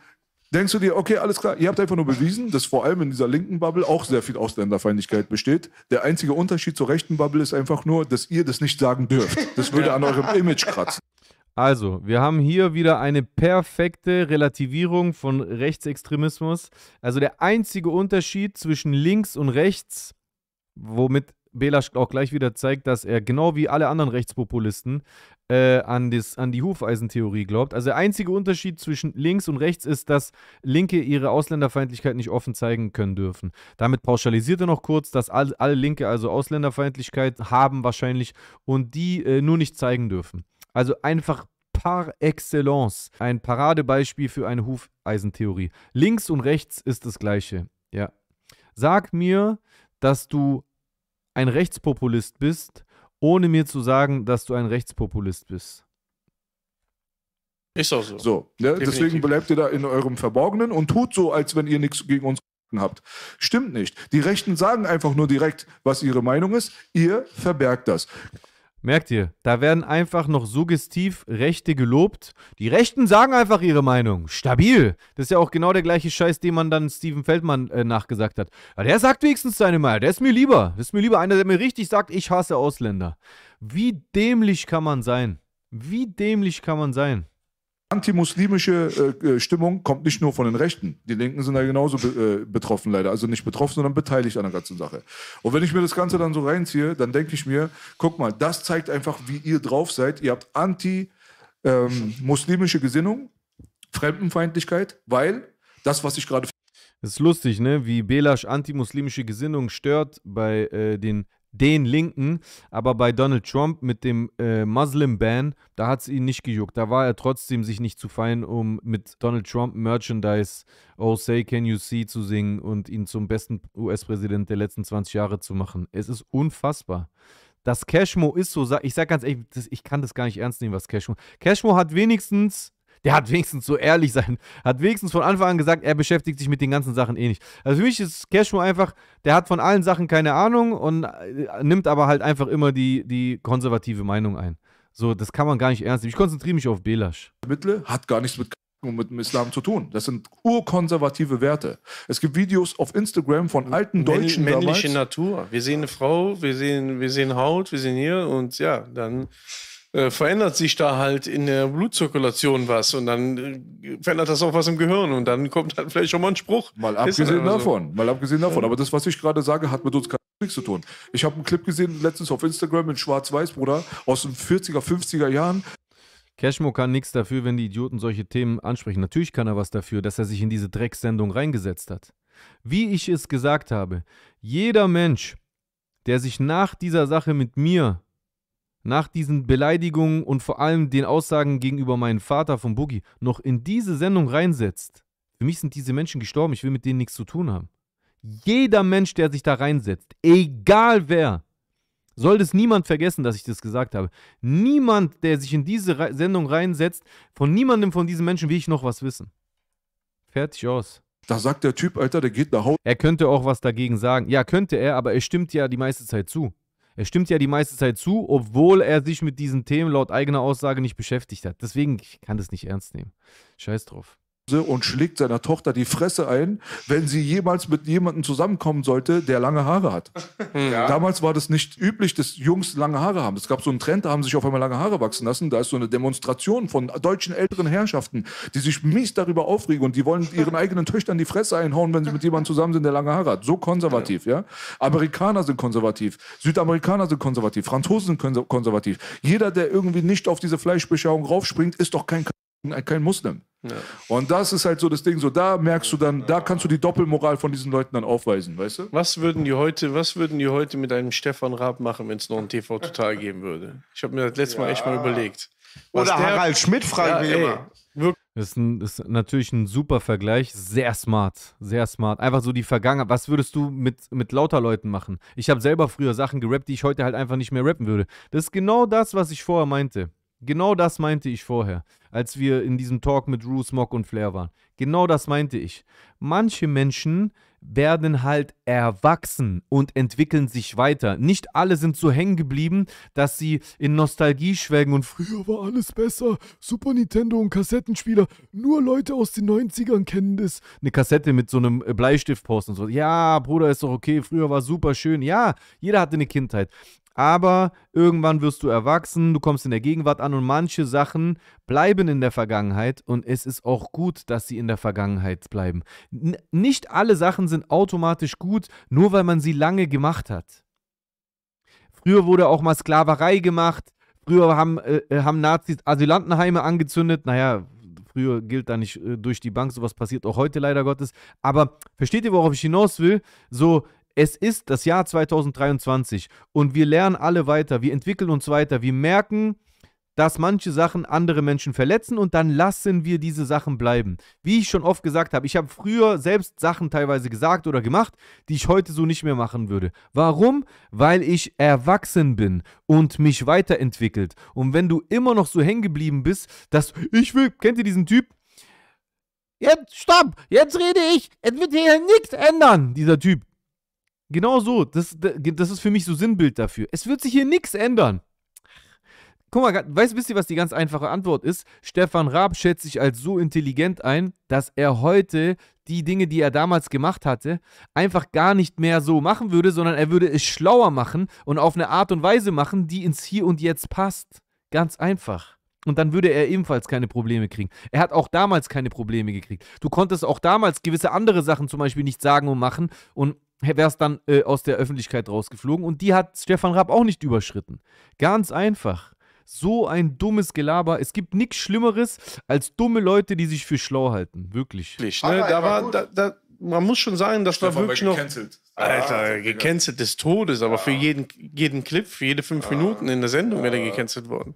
denkst du dir, okay, alles klar, ihr habt einfach nur bewiesen, dass vor allem in dieser linken Bubble auch sehr viel Ausländerfeindlichkeit besteht. Der einzige Unterschied zur rechten Bubble ist einfach nur, dass ihr das nicht sagen dürft. Das würde an eurem Image kratzen. Also, wir haben hier wieder eine perfekte Relativierung von Rechtsextremismus. Also der einzige Unterschied zwischen links und rechts, womit Belasch auch gleich wieder zeigt, dass er genau wie alle anderen Rechtspopulisten äh, an, des, an die Hufeisentheorie glaubt. Also der einzige Unterschied zwischen links und rechts ist, dass Linke ihre Ausländerfeindlichkeit nicht offen zeigen können dürfen. Damit pauschalisiert er noch kurz, dass all, alle Linke also Ausländerfeindlichkeit haben wahrscheinlich und die äh, nur nicht zeigen dürfen. Also einfach par excellence ein Paradebeispiel für eine Hufeisentheorie. Links und rechts ist das gleiche. Ja. Sag mir, dass du ein Rechtspopulist bist, ohne mir zu sagen, dass du ein Rechtspopulist bist. Ist auch so. So, ne? deswegen bleibt ihr da in eurem Verborgenen und tut so, als wenn ihr nichts gegen uns habt. Stimmt nicht. Die Rechten sagen einfach nur direkt, was ihre Meinung ist. Ihr verbergt das. Merkt ihr, da werden einfach noch suggestiv Rechte gelobt. Die Rechten sagen einfach ihre Meinung. Stabil. Das ist ja auch genau der gleiche Scheiß, den man dann Steven Feldmann äh, nachgesagt hat. Aber der sagt wenigstens seine Meinung. Der ist mir lieber. Das ist mir lieber einer, der mir richtig sagt, ich hasse Ausländer. Wie dämlich kann man sein? Wie dämlich kann man sein? antimuslimische äh, äh, Stimmung kommt nicht nur von den Rechten. Die Linken sind da genauso be äh, betroffen, leider. Also nicht betroffen, sondern beteiligt an der ganzen Sache. Und wenn ich mir das Ganze dann so reinziehe, dann denke ich mir, guck mal, das zeigt einfach, wie ihr drauf seid. Ihr habt anti-muslimische ähm, Gesinnung, Fremdenfeindlichkeit, weil das, was ich gerade. Es ist lustig, ne? wie Belasch antimuslimische Gesinnung stört bei äh, den den Linken, aber bei Donald Trump mit dem äh, Muslim-Ban, da hat es ihn nicht gejuckt. Da war er trotzdem sich nicht zu fein, um mit Donald Trump Merchandise Oh Say Can You See zu singen und ihn zum besten US-Präsident der letzten 20 Jahre zu machen. Es ist unfassbar. Das Cashmo ist so, ich sag ganz ehrlich, das, ich kann das gar nicht ernst nehmen, was Cashmo. Cashmo hat wenigstens der hat wenigstens so ehrlich sein, hat wenigstens von Anfang an gesagt, er beschäftigt sich mit den ganzen Sachen eh nicht. Also für mich ist Cashmo einfach, der hat von allen Sachen keine Ahnung und äh, nimmt aber halt einfach immer die, die konservative Meinung ein. So, das kann man gar nicht ernst nehmen. Ich konzentriere mich auf Belasch. Mittel hat gar nichts mit mit dem Islam zu tun. Das sind urkonservative Werte. Es gibt Videos auf Instagram von alten Deutschen Männ, Männliche damals. Natur. Wir sehen eine Frau, wir sehen, wir sehen Haut, wir sehen hier und ja, dann äh, verändert sich da halt in der Blutzirkulation was und dann äh, verändert das auch was im Gehirn und dann kommt halt vielleicht schon mal ein Spruch. Mal abgesehen also davon, so. mal abgesehen davon. Aber das, was ich gerade sage, hat mit uns gar nichts zu tun. Ich habe einen Clip gesehen letztens auf Instagram in Schwarz-Weiß, Bruder, aus den 40er, 50er Jahren. Cashmo kann nichts dafür, wenn die Idioten solche Themen ansprechen. Natürlich kann er was dafür, dass er sich in diese Drecksendung reingesetzt hat. Wie ich es gesagt habe, jeder Mensch, der sich nach dieser Sache mit mir nach diesen Beleidigungen und vor allem den Aussagen gegenüber meinem Vater von Boogie noch in diese Sendung reinsetzt, für mich sind diese Menschen gestorben, ich will mit denen nichts zu tun haben. Jeder Mensch, der sich da reinsetzt, egal wer, soll das niemand vergessen, dass ich das gesagt habe. Niemand, der sich in diese Re Sendung reinsetzt, von niemandem von diesen Menschen will ich noch was wissen. Fertig aus. Da sagt der Typ, Alter, der geht nach Hause. Er könnte auch was dagegen sagen. Ja, könnte er, aber er stimmt ja die meiste Zeit zu. Er stimmt ja die meiste Zeit zu, obwohl er sich mit diesen Themen laut eigener Aussage nicht beschäftigt hat. Deswegen, ich kann das nicht ernst nehmen. Scheiß drauf und schlägt seiner Tochter die Fresse ein, wenn sie jemals mit jemandem zusammenkommen sollte, der lange Haare hat. Hm. Ja. Damals war das nicht üblich, dass Jungs lange Haare haben. Es gab so einen Trend, da haben sich auf einmal lange Haare wachsen lassen. Da ist so eine Demonstration von deutschen älteren Herrschaften, die sich mies darüber aufregen und die wollen ihren eigenen Töchtern die Fresse einhauen, wenn sie mit jemandem zusammen sind, der lange Haare hat. So konservativ, ja. Amerikaner sind konservativ, Südamerikaner sind konservativ, Franzosen sind konservativ. Jeder, der irgendwie nicht auf diese Fleischbeschauung raufspringt, ist doch kein, kein Muslim. Ja. Und das ist halt so das Ding, so da merkst du dann, da kannst du die Doppelmoral von diesen Leuten dann aufweisen, weißt du? Was würden die heute, was würden die heute mit einem Stefan Raab machen, wenn es noch ein TV Total geben würde? Ich habe mir das letzte ja. Mal echt mal überlegt. Was Oder der, Harald Schmidt fragen ja, wir immer. Das ist, ein, ist, natürlich ein super Vergleich. Sehr smart. Sehr smart. Einfach so die Vergangenheit. Was würdest du mit, mit lauter Leuten machen? Ich habe selber früher Sachen gerappt, die ich heute halt einfach nicht mehr rappen würde. Das ist genau das, was ich vorher meinte. Genau das meinte ich vorher, als wir in diesem Talk mit Ruth Mock und Flair waren. Genau das meinte ich. Manche Menschen werden halt erwachsen und entwickeln sich weiter. Nicht alle sind so hängen geblieben, dass sie in Nostalgie schwelgen und früher war alles besser. Super Nintendo und Kassettenspieler. Nur Leute aus den 90ern kennen das. Eine Kassette mit so einem äh, Bleistiftpost und so. Ja, Bruder, ist doch okay. Früher war super schön. Ja, jeder hatte eine Kindheit. Aber irgendwann wirst du erwachsen, du kommst in der Gegenwart an und manche Sachen bleiben in der Vergangenheit und es ist auch gut, dass sie in der Vergangenheit bleiben. N nicht alle Sachen sind automatisch gut, nur weil man sie lange gemacht hat. Früher wurde auch mal Sklaverei gemacht, früher haben, äh, äh haben Nazis Asylantenheime angezündet, naja, früher gilt da nicht äh, durch die Bank, sowas passiert auch heute leider Gottes. Aber versteht ihr, worauf ich hinaus will? So, es ist das Jahr 2023 und wir lernen alle weiter, wir entwickeln uns weiter, wir merken, dass manche Sachen andere Menschen verletzen und dann lassen wir diese Sachen bleiben. Wie ich schon oft gesagt habe, ich habe früher selbst Sachen teilweise gesagt oder gemacht, die ich heute so nicht mehr machen würde. Warum? Weil ich erwachsen bin und mich weiterentwickelt. Und wenn du immer noch so hängen geblieben bist, dass ich will, kennt ihr diesen Typ? Jetzt stopp, jetzt rede ich, es wird hier nichts ändern, dieser Typ. Genau so. Das, das ist für mich so Sinnbild dafür. Es wird sich hier nichts ändern. Guck mal, weißt, wisst ihr, was die ganz einfache Antwort ist? Stefan Raab schätzt sich als so intelligent ein, dass er heute die Dinge, die er damals gemacht hatte, einfach gar nicht mehr so machen würde, sondern er würde es schlauer machen und auf eine Art und Weise machen, die ins Hier und Jetzt passt. Ganz einfach. Und dann würde er ebenfalls keine Probleme kriegen. Er hat auch damals keine Probleme gekriegt. Du konntest auch damals gewisse andere Sachen zum Beispiel nicht sagen und machen und wäre es dann äh, aus der Öffentlichkeit rausgeflogen. Und die hat Stefan Raab auch nicht überschritten. Ganz einfach. So ein dummes Gelaber. Es gibt nichts Schlimmeres als dumme Leute, die sich für schlau halten. Wirklich. Ne? Da war, da, da, man muss schon sagen, dass Stefan da wirklich noch. Alter, gecancelt des Todes, aber ah. für jeden, jeden Clip, für jede fünf ah. Minuten in der Sendung wäre er gecancelt worden.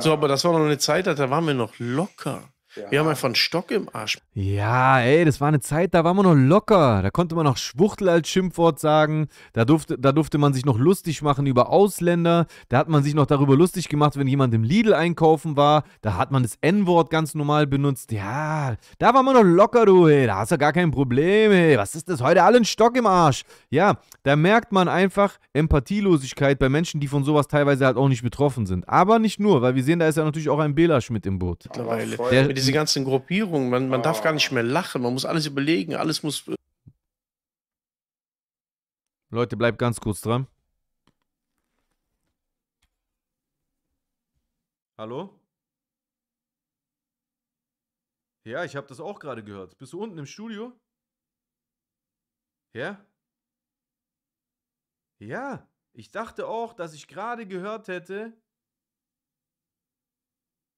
So, aber das war noch eine Zeit, da waren wir noch locker. Ja. Wir haben einfach einen Stock im Arsch. Ja, ey, das war eine Zeit, da waren wir noch locker. Da konnte man noch Schwuchtel als Schimpfwort sagen. Da durfte, da durfte man sich noch lustig machen über Ausländer. Da hat man sich noch darüber lustig gemacht, wenn jemand im Lidl einkaufen war. Da hat man das N-Wort ganz normal benutzt. Ja, da waren wir noch locker, du, ey. Da hast du gar kein Problem, ey. Was ist das heute? Alle einen Stock im Arsch. Ja, da merkt man einfach Empathielosigkeit bei Menschen, die von sowas teilweise halt auch nicht betroffen sind. Aber nicht nur, weil wir sehen, da ist ja natürlich auch ein Belasch mit im Boot. Mittlerweile diese ganzen Gruppierungen, man, man oh. darf gar nicht ah. mehr lachen, man muss alles überlegen, alles muss. Leute, bleibt ganz kurz dran. Hallo? Ja, ich habe das auch gerade gehört. Bist du unten im Studio? Ja? Ja, ich dachte auch, dass ich gerade gehört hätte,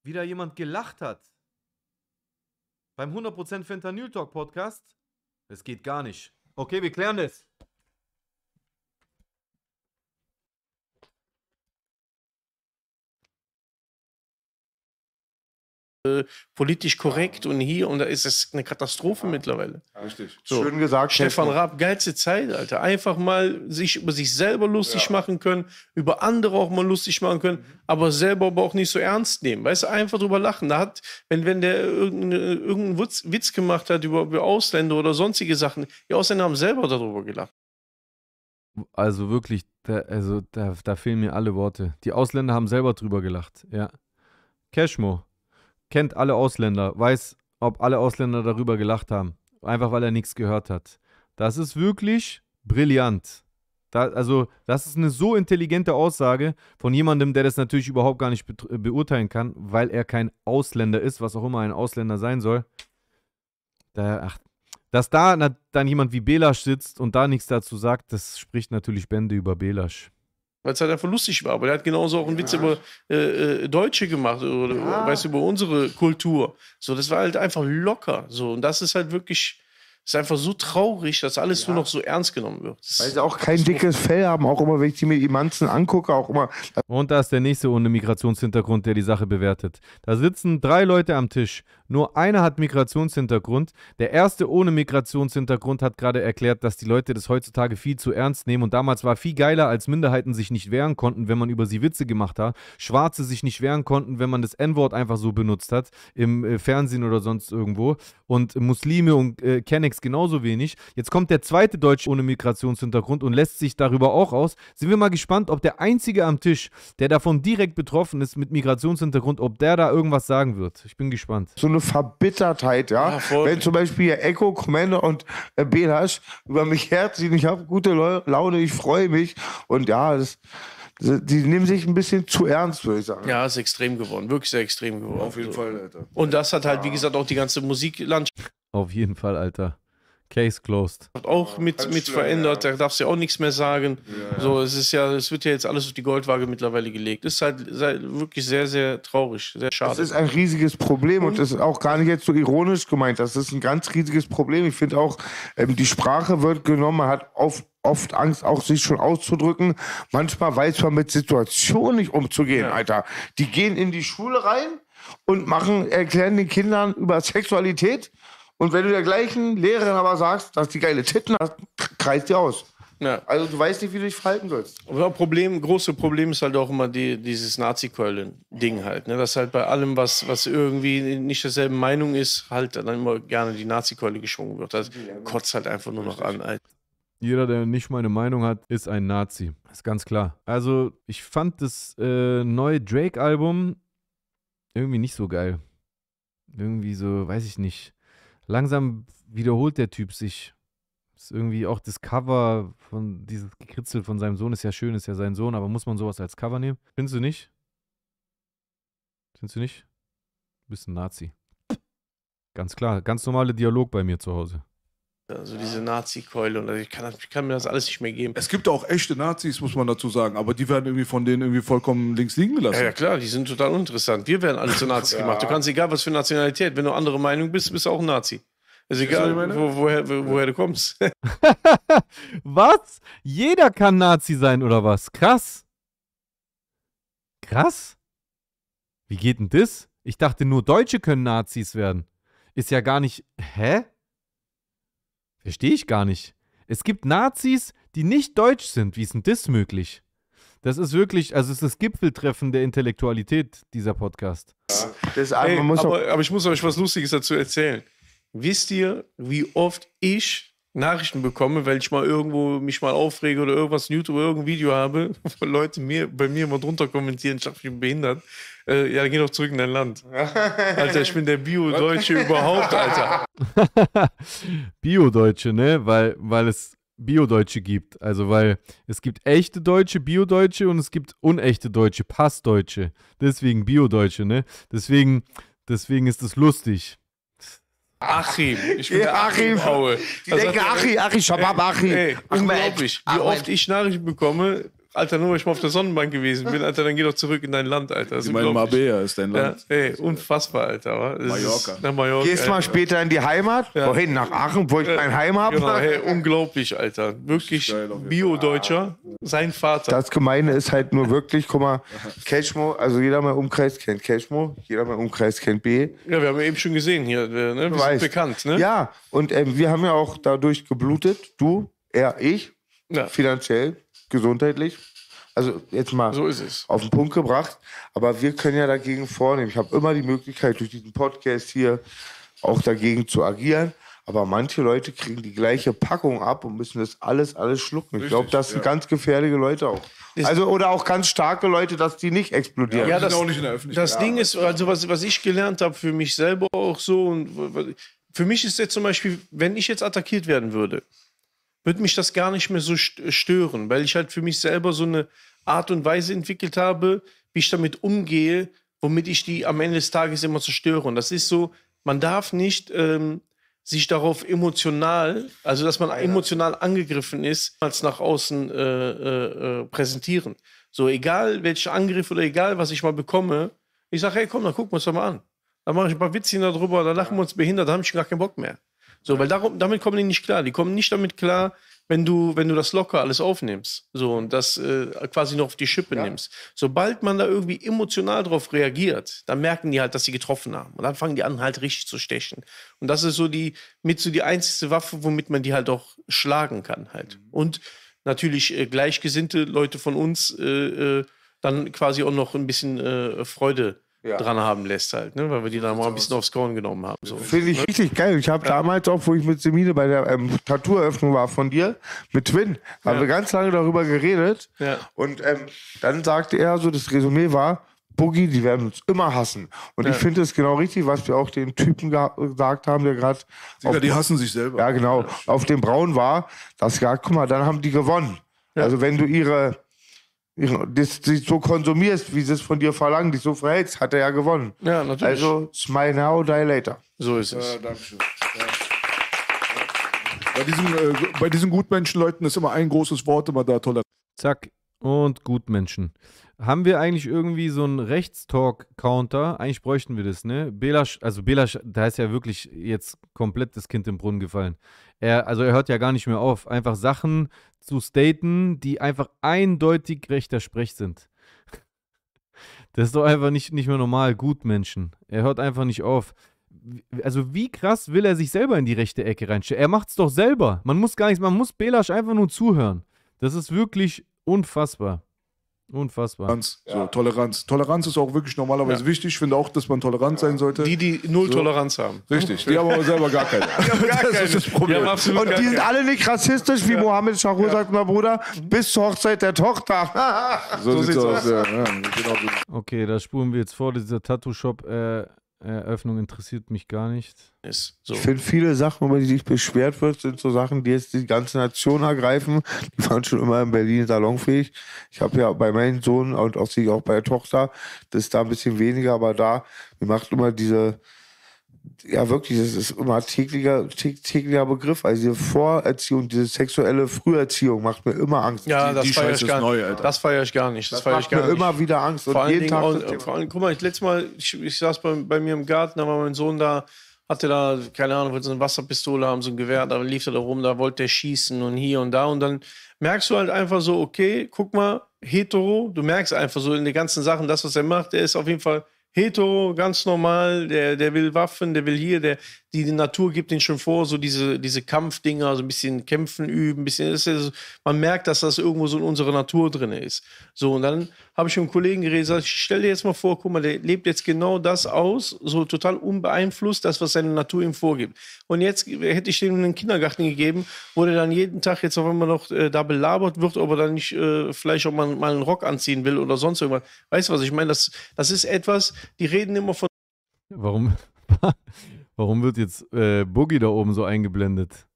wie da jemand gelacht hat. Beim 100% Fentanyl Talk Podcast? Es geht gar nicht. Okay, wir klären das. politisch korrekt und hier und da ist es eine Katastrophe mittlerweile. Richtig. So. Schön gesagt. Stefan Raab, geilste Zeit, Alter. Einfach mal sich über sich selber lustig ja. machen können, über andere auch mal lustig machen können, mhm. aber selber aber auch nicht so ernst nehmen. Weißt du, einfach drüber lachen. Da hat, wenn, wenn der irgendeinen irgendein Witz, Witz gemacht hat über, über Ausländer oder sonstige Sachen, die Ausländer haben selber darüber gelacht. Also wirklich, da, also da, da fehlen mir alle Worte. Die Ausländer haben selber drüber gelacht, ja. Cashmo kennt alle Ausländer, weiß, ob alle Ausländer darüber gelacht haben. Einfach weil er nichts gehört hat. Das ist wirklich brillant. Da, also, das ist eine so intelligente Aussage von jemandem, der das natürlich überhaupt gar nicht be äh, beurteilen kann, weil er kein Ausländer ist, was auch immer ein Ausländer sein soll. Da, ach, dass da na, dann jemand wie Belasch sitzt und da nichts dazu sagt, das spricht natürlich Bände über Belasch weil es halt einfach lustig war. Aber der hat genauso auch einen ja. Witz über äh, äh, Deutsche gemacht oder ja. weißt du, über unsere Kultur. So, das war halt einfach locker. So, und das ist halt wirklich ist einfach so traurig, dass alles ja. nur noch so ernst genommen wird. Weil sie auch kein dickes Fell haben, auch immer, wenn ich die mir die Manzen angucke, auch immer. Und da ist der nächste ohne Migrationshintergrund, der die Sache bewertet. Da sitzen drei Leute am Tisch. Nur einer hat Migrationshintergrund. Der erste ohne Migrationshintergrund hat gerade erklärt, dass die Leute das heutzutage viel zu ernst nehmen. Und damals war viel geiler, als Minderheiten sich nicht wehren konnten, wenn man über sie Witze gemacht hat. Schwarze sich nicht wehren konnten, wenn man das N-Wort einfach so benutzt hat, im äh, Fernsehen oder sonst irgendwo. Und Muslime und äh, Kennex Alex genauso wenig. Jetzt kommt der zweite Deutsche ohne Migrationshintergrund und lässt sich darüber auch aus. Sind wir mal gespannt, ob der Einzige am Tisch, der davon direkt betroffen ist mit Migrationshintergrund, ob der da irgendwas sagen wird. Ich bin gespannt. So eine Verbittertheit, ja. ja Wenn zum Beispiel Echo, Commander und äh, Belasch über mich herziehen, ich habe gute Laune, ich freue mich. Und ja, das die nehmen sich ein bisschen zu ernst, würde ich sagen. Ja, ist extrem geworden, wirklich sehr extrem geworden. Auf jeden Fall, Alter. Und das hat halt, ja. wie gesagt, auch die ganze Musiklandschaft. Auf jeden Fall, Alter. Case closed. Auch mit, mit verändert, da darfst du ja auch nichts mehr sagen. So, es ist ja, es wird ja jetzt alles auf die Goldwaage mittlerweile gelegt. Ist halt, ist halt wirklich sehr, sehr traurig, sehr schade. Das ist ein riesiges Problem und das ist auch gar nicht jetzt so ironisch gemeint. Das ist ein ganz riesiges Problem. Ich finde auch, ähm, die Sprache wird genommen, man hat oft oft Angst, auch sich schon auszudrücken. Manchmal weiß man mit Situationen nicht umzugehen, ja. Alter. Die gehen in die Schule rein und machen, erklären den Kindern über Sexualität und wenn du der gleichen Lehrerin aber sagst, dass die geile Titten hat, kreist die aus. Ja. Also du weißt nicht, wie du dich verhalten sollst. Aber Problem, große Problem ist halt auch immer die, dieses Nazi-Keulen-Ding halt. Ne? Dass halt bei allem, was, was irgendwie nicht derselben Meinung ist, halt dann immer gerne die Nazi-Keule geschwungen wird. Das kotzt halt einfach nur noch an. Halt. Jeder, der nicht meine Meinung hat, ist ein Nazi. ist ganz klar. Also ich fand das äh, neue Drake-Album irgendwie nicht so geil. Irgendwie so, weiß ich nicht langsam wiederholt der Typ sich. Ist irgendwie auch das Cover von dieses Gekritzel von seinem Sohn ist ja schön, ist ja sein Sohn, aber muss man sowas als Cover nehmen? Findest du nicht? Findest du nicht? Du bist ein Nazi. Ganz klar, ganz normale Dialog bei mir zu Hause. Also diese Nazi-Keule und also ich kann, ich kann, mir das alles nicht mehr geben. Es gibt auch echte Nazis, muss man dazu sagen, aber die werden irgendwie von denen irgendwie vollkommen links liegen gelassen. Ja, ja klar, die sind total uninteressant. Wir werden alle zu Nazis ja. gemacht. Du kannst egal was für Nationalität, wenn du andere Meinung bist, bist du auch ein Nazi. Ist egal, wo, woher, woher du kommst. was? Jeder kann Nazi sein oder was? Krass. Krass? Wie geht denn das? Ich dachte, nur Deutsche können Nazis werden. Ist ja gar nicht. Hä? Verstehe ich gar nicht. Es gibt Nazis, die nicht deutsch sind. Wie ist denn das möglich? Das ist wirklich, also es ist das Gipfeltreffen der Intellektualität, dieser Podcast. Ja. Das Ey, aber, aber ich muss euch was Lustiges dazu erzählen. Wisst ihr, wie oft ich Nachrichten bekomme, weil ich mal irgendwo mich mal aufrege oder irgendwas YouTube oder irgendein Video habe, wo Leute mir, bei mir immer drunter kommentieren, ich dachte, ich bin behindert. Äh, ja, geh doch zurück in dein Land. Alter, ich bin der Bio-Deutsche überhaupt, Alter. Bio-Deutsche, ne? Weil, weil es Bio-Deutsche gibt. Also, weil es gibt echte Deutsche, Bio-Deutsche und es gibt unechte Deutsche, Passdeutsche. Deswegen Bio-Deutsche, ne? Deswegen, deswegen ist es lustig. Achim. Ich bin ja, Achim. Achim. Die Achim, Achim, Shabab, Achim. Ey, unglaublich, wie oft ich Nachrichten bekomme, Alter, nur weil ich mal auf der Sonnenbank gewesen bin, Alter, dann geh doch zurück in dein Land, Alter. Das ich also meine, Marbella ist dein Land. Ja, ey, unfassbar, Alter. Mallorca. Nach Mallorca. Gehst mal später in die Heimat, ja. wohin, nach Aachen, wo ich äh, mein Heim habe. Genau, hey, unglaublich, Alter. Wirklich Bio-Deutscher, sein Vater. Das Gemeine ist halt nur wirklich, guck mal, Cashmo, also jeder mal Umkreis kennt Cashmo, jeder mal Umkreis kennt B. Ja, wir haben eben schon gesehen hier, äh, ne? wir du sind weißt. bekannt, ne? Ja, und ähm, wir haben ja auch dadurch geblutet, du, er, ich, ja. finanziell gesundheitlich. Also jetzt mal so auf den Punkt gebracht. Aber wir können ja dagegen vornehmen. Ich habe immer die Möglichkeit, durch diesen Podcast hier auch dagegen zu agieren. Aber manche Leute kriegen die gleiche Packung ab und müssen das alles, alles schlucken. ich glaube, das sind ja. ganz gefährliche Leute auch. Also, oder auch ganz starke Leute, dass die nicht explodieren. Ja, das, auch nicht in der Öffentlichkeit. das Ding ist, also was, was ich gelernt habe für mich selber auch so, und für mich ist jetzt zum Beispiel, wenn ich jetzt attackiert werden würde, würde mich das gar nicht mehr so äh, stören, weil ich halt für mich selber so eine Art und Weise entwickelt habe, wie ich damit umgehe, womit ich die am Ende des Tages immer zerstöre. Und das ist so, man darf nicht ähm, sich darauf emotional, also dass man emotional angegriffen ist, als nach außen äh, äh, äh, präsentieren. So, egal welcher Angriff oder egal, was ich mal bekomme, ich sage, hey, komm, dann gucken wir uns doch mal an. Dann mache ich ein paar Witzchen darüber, dann lachen wir uns behindert, da habe ich gar keinen Bock mehr. So, weil darum, damit kommen die nicht klar. Die kommen nicht damit klar, wenn du, wenn du das locker alles aufnimmst. So, und das äh, quasi noch auf die Schippe ja. nimmst. Sobald man da irgendwie emotional drauf reagiert, dann merken die halt, dass sie getroffen haben. Und dann fangen die an, halt richtig zu stechen. Und das ist so die, mit so die einzige Waffe, womit man die halt auch schlagen kann halt. Mhm. Und natürlich äh, gleichgesinnte Leute von uns, äh, äh, dann quasi auch noch ein bisschen äh, Freude ja. dran haben lässt halt, ne? weil wir die dann mal ein bisschen aufs Korn genommen haben. So. Finde ich ne? richtig geil. Ich habe ja. damals auch, wo ich mit Semine bei der ähm, Tattoo-Eröffnung war von dir, mit Twin, ja. haben wir ganz lange darüber geredet. Und ähm, dann sagte er so, das Resümee war, Boogie, die werden uns immer hassen. Und ja. ich finde es genau richtig, was wir auch den Typen gesagt haben, der gerade. Ja, die hassen sich selber. Ja, genau. Auf dem Braun war, das ja, guck mal, dann haben die gewonnen. Ja. Also wenn du ihre das, das so konsumierst, wie sie es von dir verlangen, dich so verhältst, hat er ja gewonnen. Ja, natürlich. Also, smile now, die later. So ist es. Äh, Dankeschön. Ja. Bei diesen, äh, bei diesen Gutmenschenleuten ist immer ein großes Wort immer da toll. Zack, und Gutmenschen. Haben wir eigentlich irgendwie so einen Rechtstalk-Counter? Eigentlich bräuchten wir das, ne? Belasch, also Belasch, da ist ja wirklich jetzt komplett das Kind im Brunnen gefallen. Er, also er hört ja gar nicht mehr auf, einfach Sachen zu staten, die einfach eindeutig rechter Sprech sind. Das ist doch einfach nicht, nicht mehr normal. Gut, Menschen. Er hört einfach nicht auf. Also, wie krass will er sich selber in die rechte Ecke reinstellen? Er macht es doch selber. Man muss gar nichts, man muss Belasch einfach nur zuhören. Das ist wirklich unfassbar. Unfassbar. Toleranz, so, ja. Toleranz. Toleranz ist auch wirklich normalerweise ja. wichtig. Ich finde auch, dass man tolerant ja. sein sollte. Die, die null so. Toleranz haben. Richtig, die haben aber selber gar keine. die haben gar das keine. ist das Problem. und die sind alle nicht rassistisch, wie Mohammed Charu sagt, mein Bruder, mhm. bis zur Hochzeit der Tochter. so, so sieht's, sieht's aus. aus. Genau so. Okay, da spuren wir jetzt vor, dieser Tattoo-Shop. Äh, Eröffnung interessiert mich gar nicht. Ist so. Ich finde viele Sachen, über die sich beschwert wird, sind so Sachen, die jetzt die ganze Nation ergreifen. Die waren schon immer in Berlin salonfähig. Ich habe ja bei meinem Sohn und auch, auch bei der Tochter, das ist da ein bisschen weniger, aber da, mir macht immer diese, ja wirklich, das ist immer täglicher, täglicher Begriff. Also diese Vorerziehung, diese sexuelle Früherziehung macht mir immer Angst. Ja, die, das die feier ich gar nicht. Das feiere ich gar nicht. Das, macht mir immer wieder Angst. Vor und jeden Tag auch, vor allem, guck mal, ich, letztes Mal, ich, ich saß bei, bei mir im Garten, da war mein Sohn da, hatte da, keine Ahnung, wollte so eine Wasserpistole haben, so ein Gewehr, da lief er da rum, da wollte er schießen und hier und da. Und dann merkst du halt einfach so, okay, guck mal, hetero, du merkst einfach so in den ganzen Sachen, das, was er macht, der ist auf jeden Fall Heto, ganz normal, der, der will Waffen, der will hier, der, die, die Natur gibt ihn schon vor, so diese, diese Kampfdinger, so ein bisschen Kämpfen üben, ein bisschen, ist, man merkt, dass das irgendwo so in unserer Natur drin ist. So, und dann habe ich mit einem Kollegen geredet, sag, ich, stell dir jetzt mal vor, guck mal, der lebt jetzt genau das aus, so total unbeeinflusst, das, was seine Natur ihm vorgibt. Und jetzt hätte ich dem einen Kindergarten gegeben, wo der dann jeden Tag jetzt auf einmal noch äh, da belabert wird, ob er dann nicht äh, vielleicht auch mal, mal einen Rock anziehen will oder sonst irgendwas. Weißt du was, ich meine, das, das ist etwas, die reden immer von. Warum, warum wird jetzt äh, Boogie da oben so eingeblendet?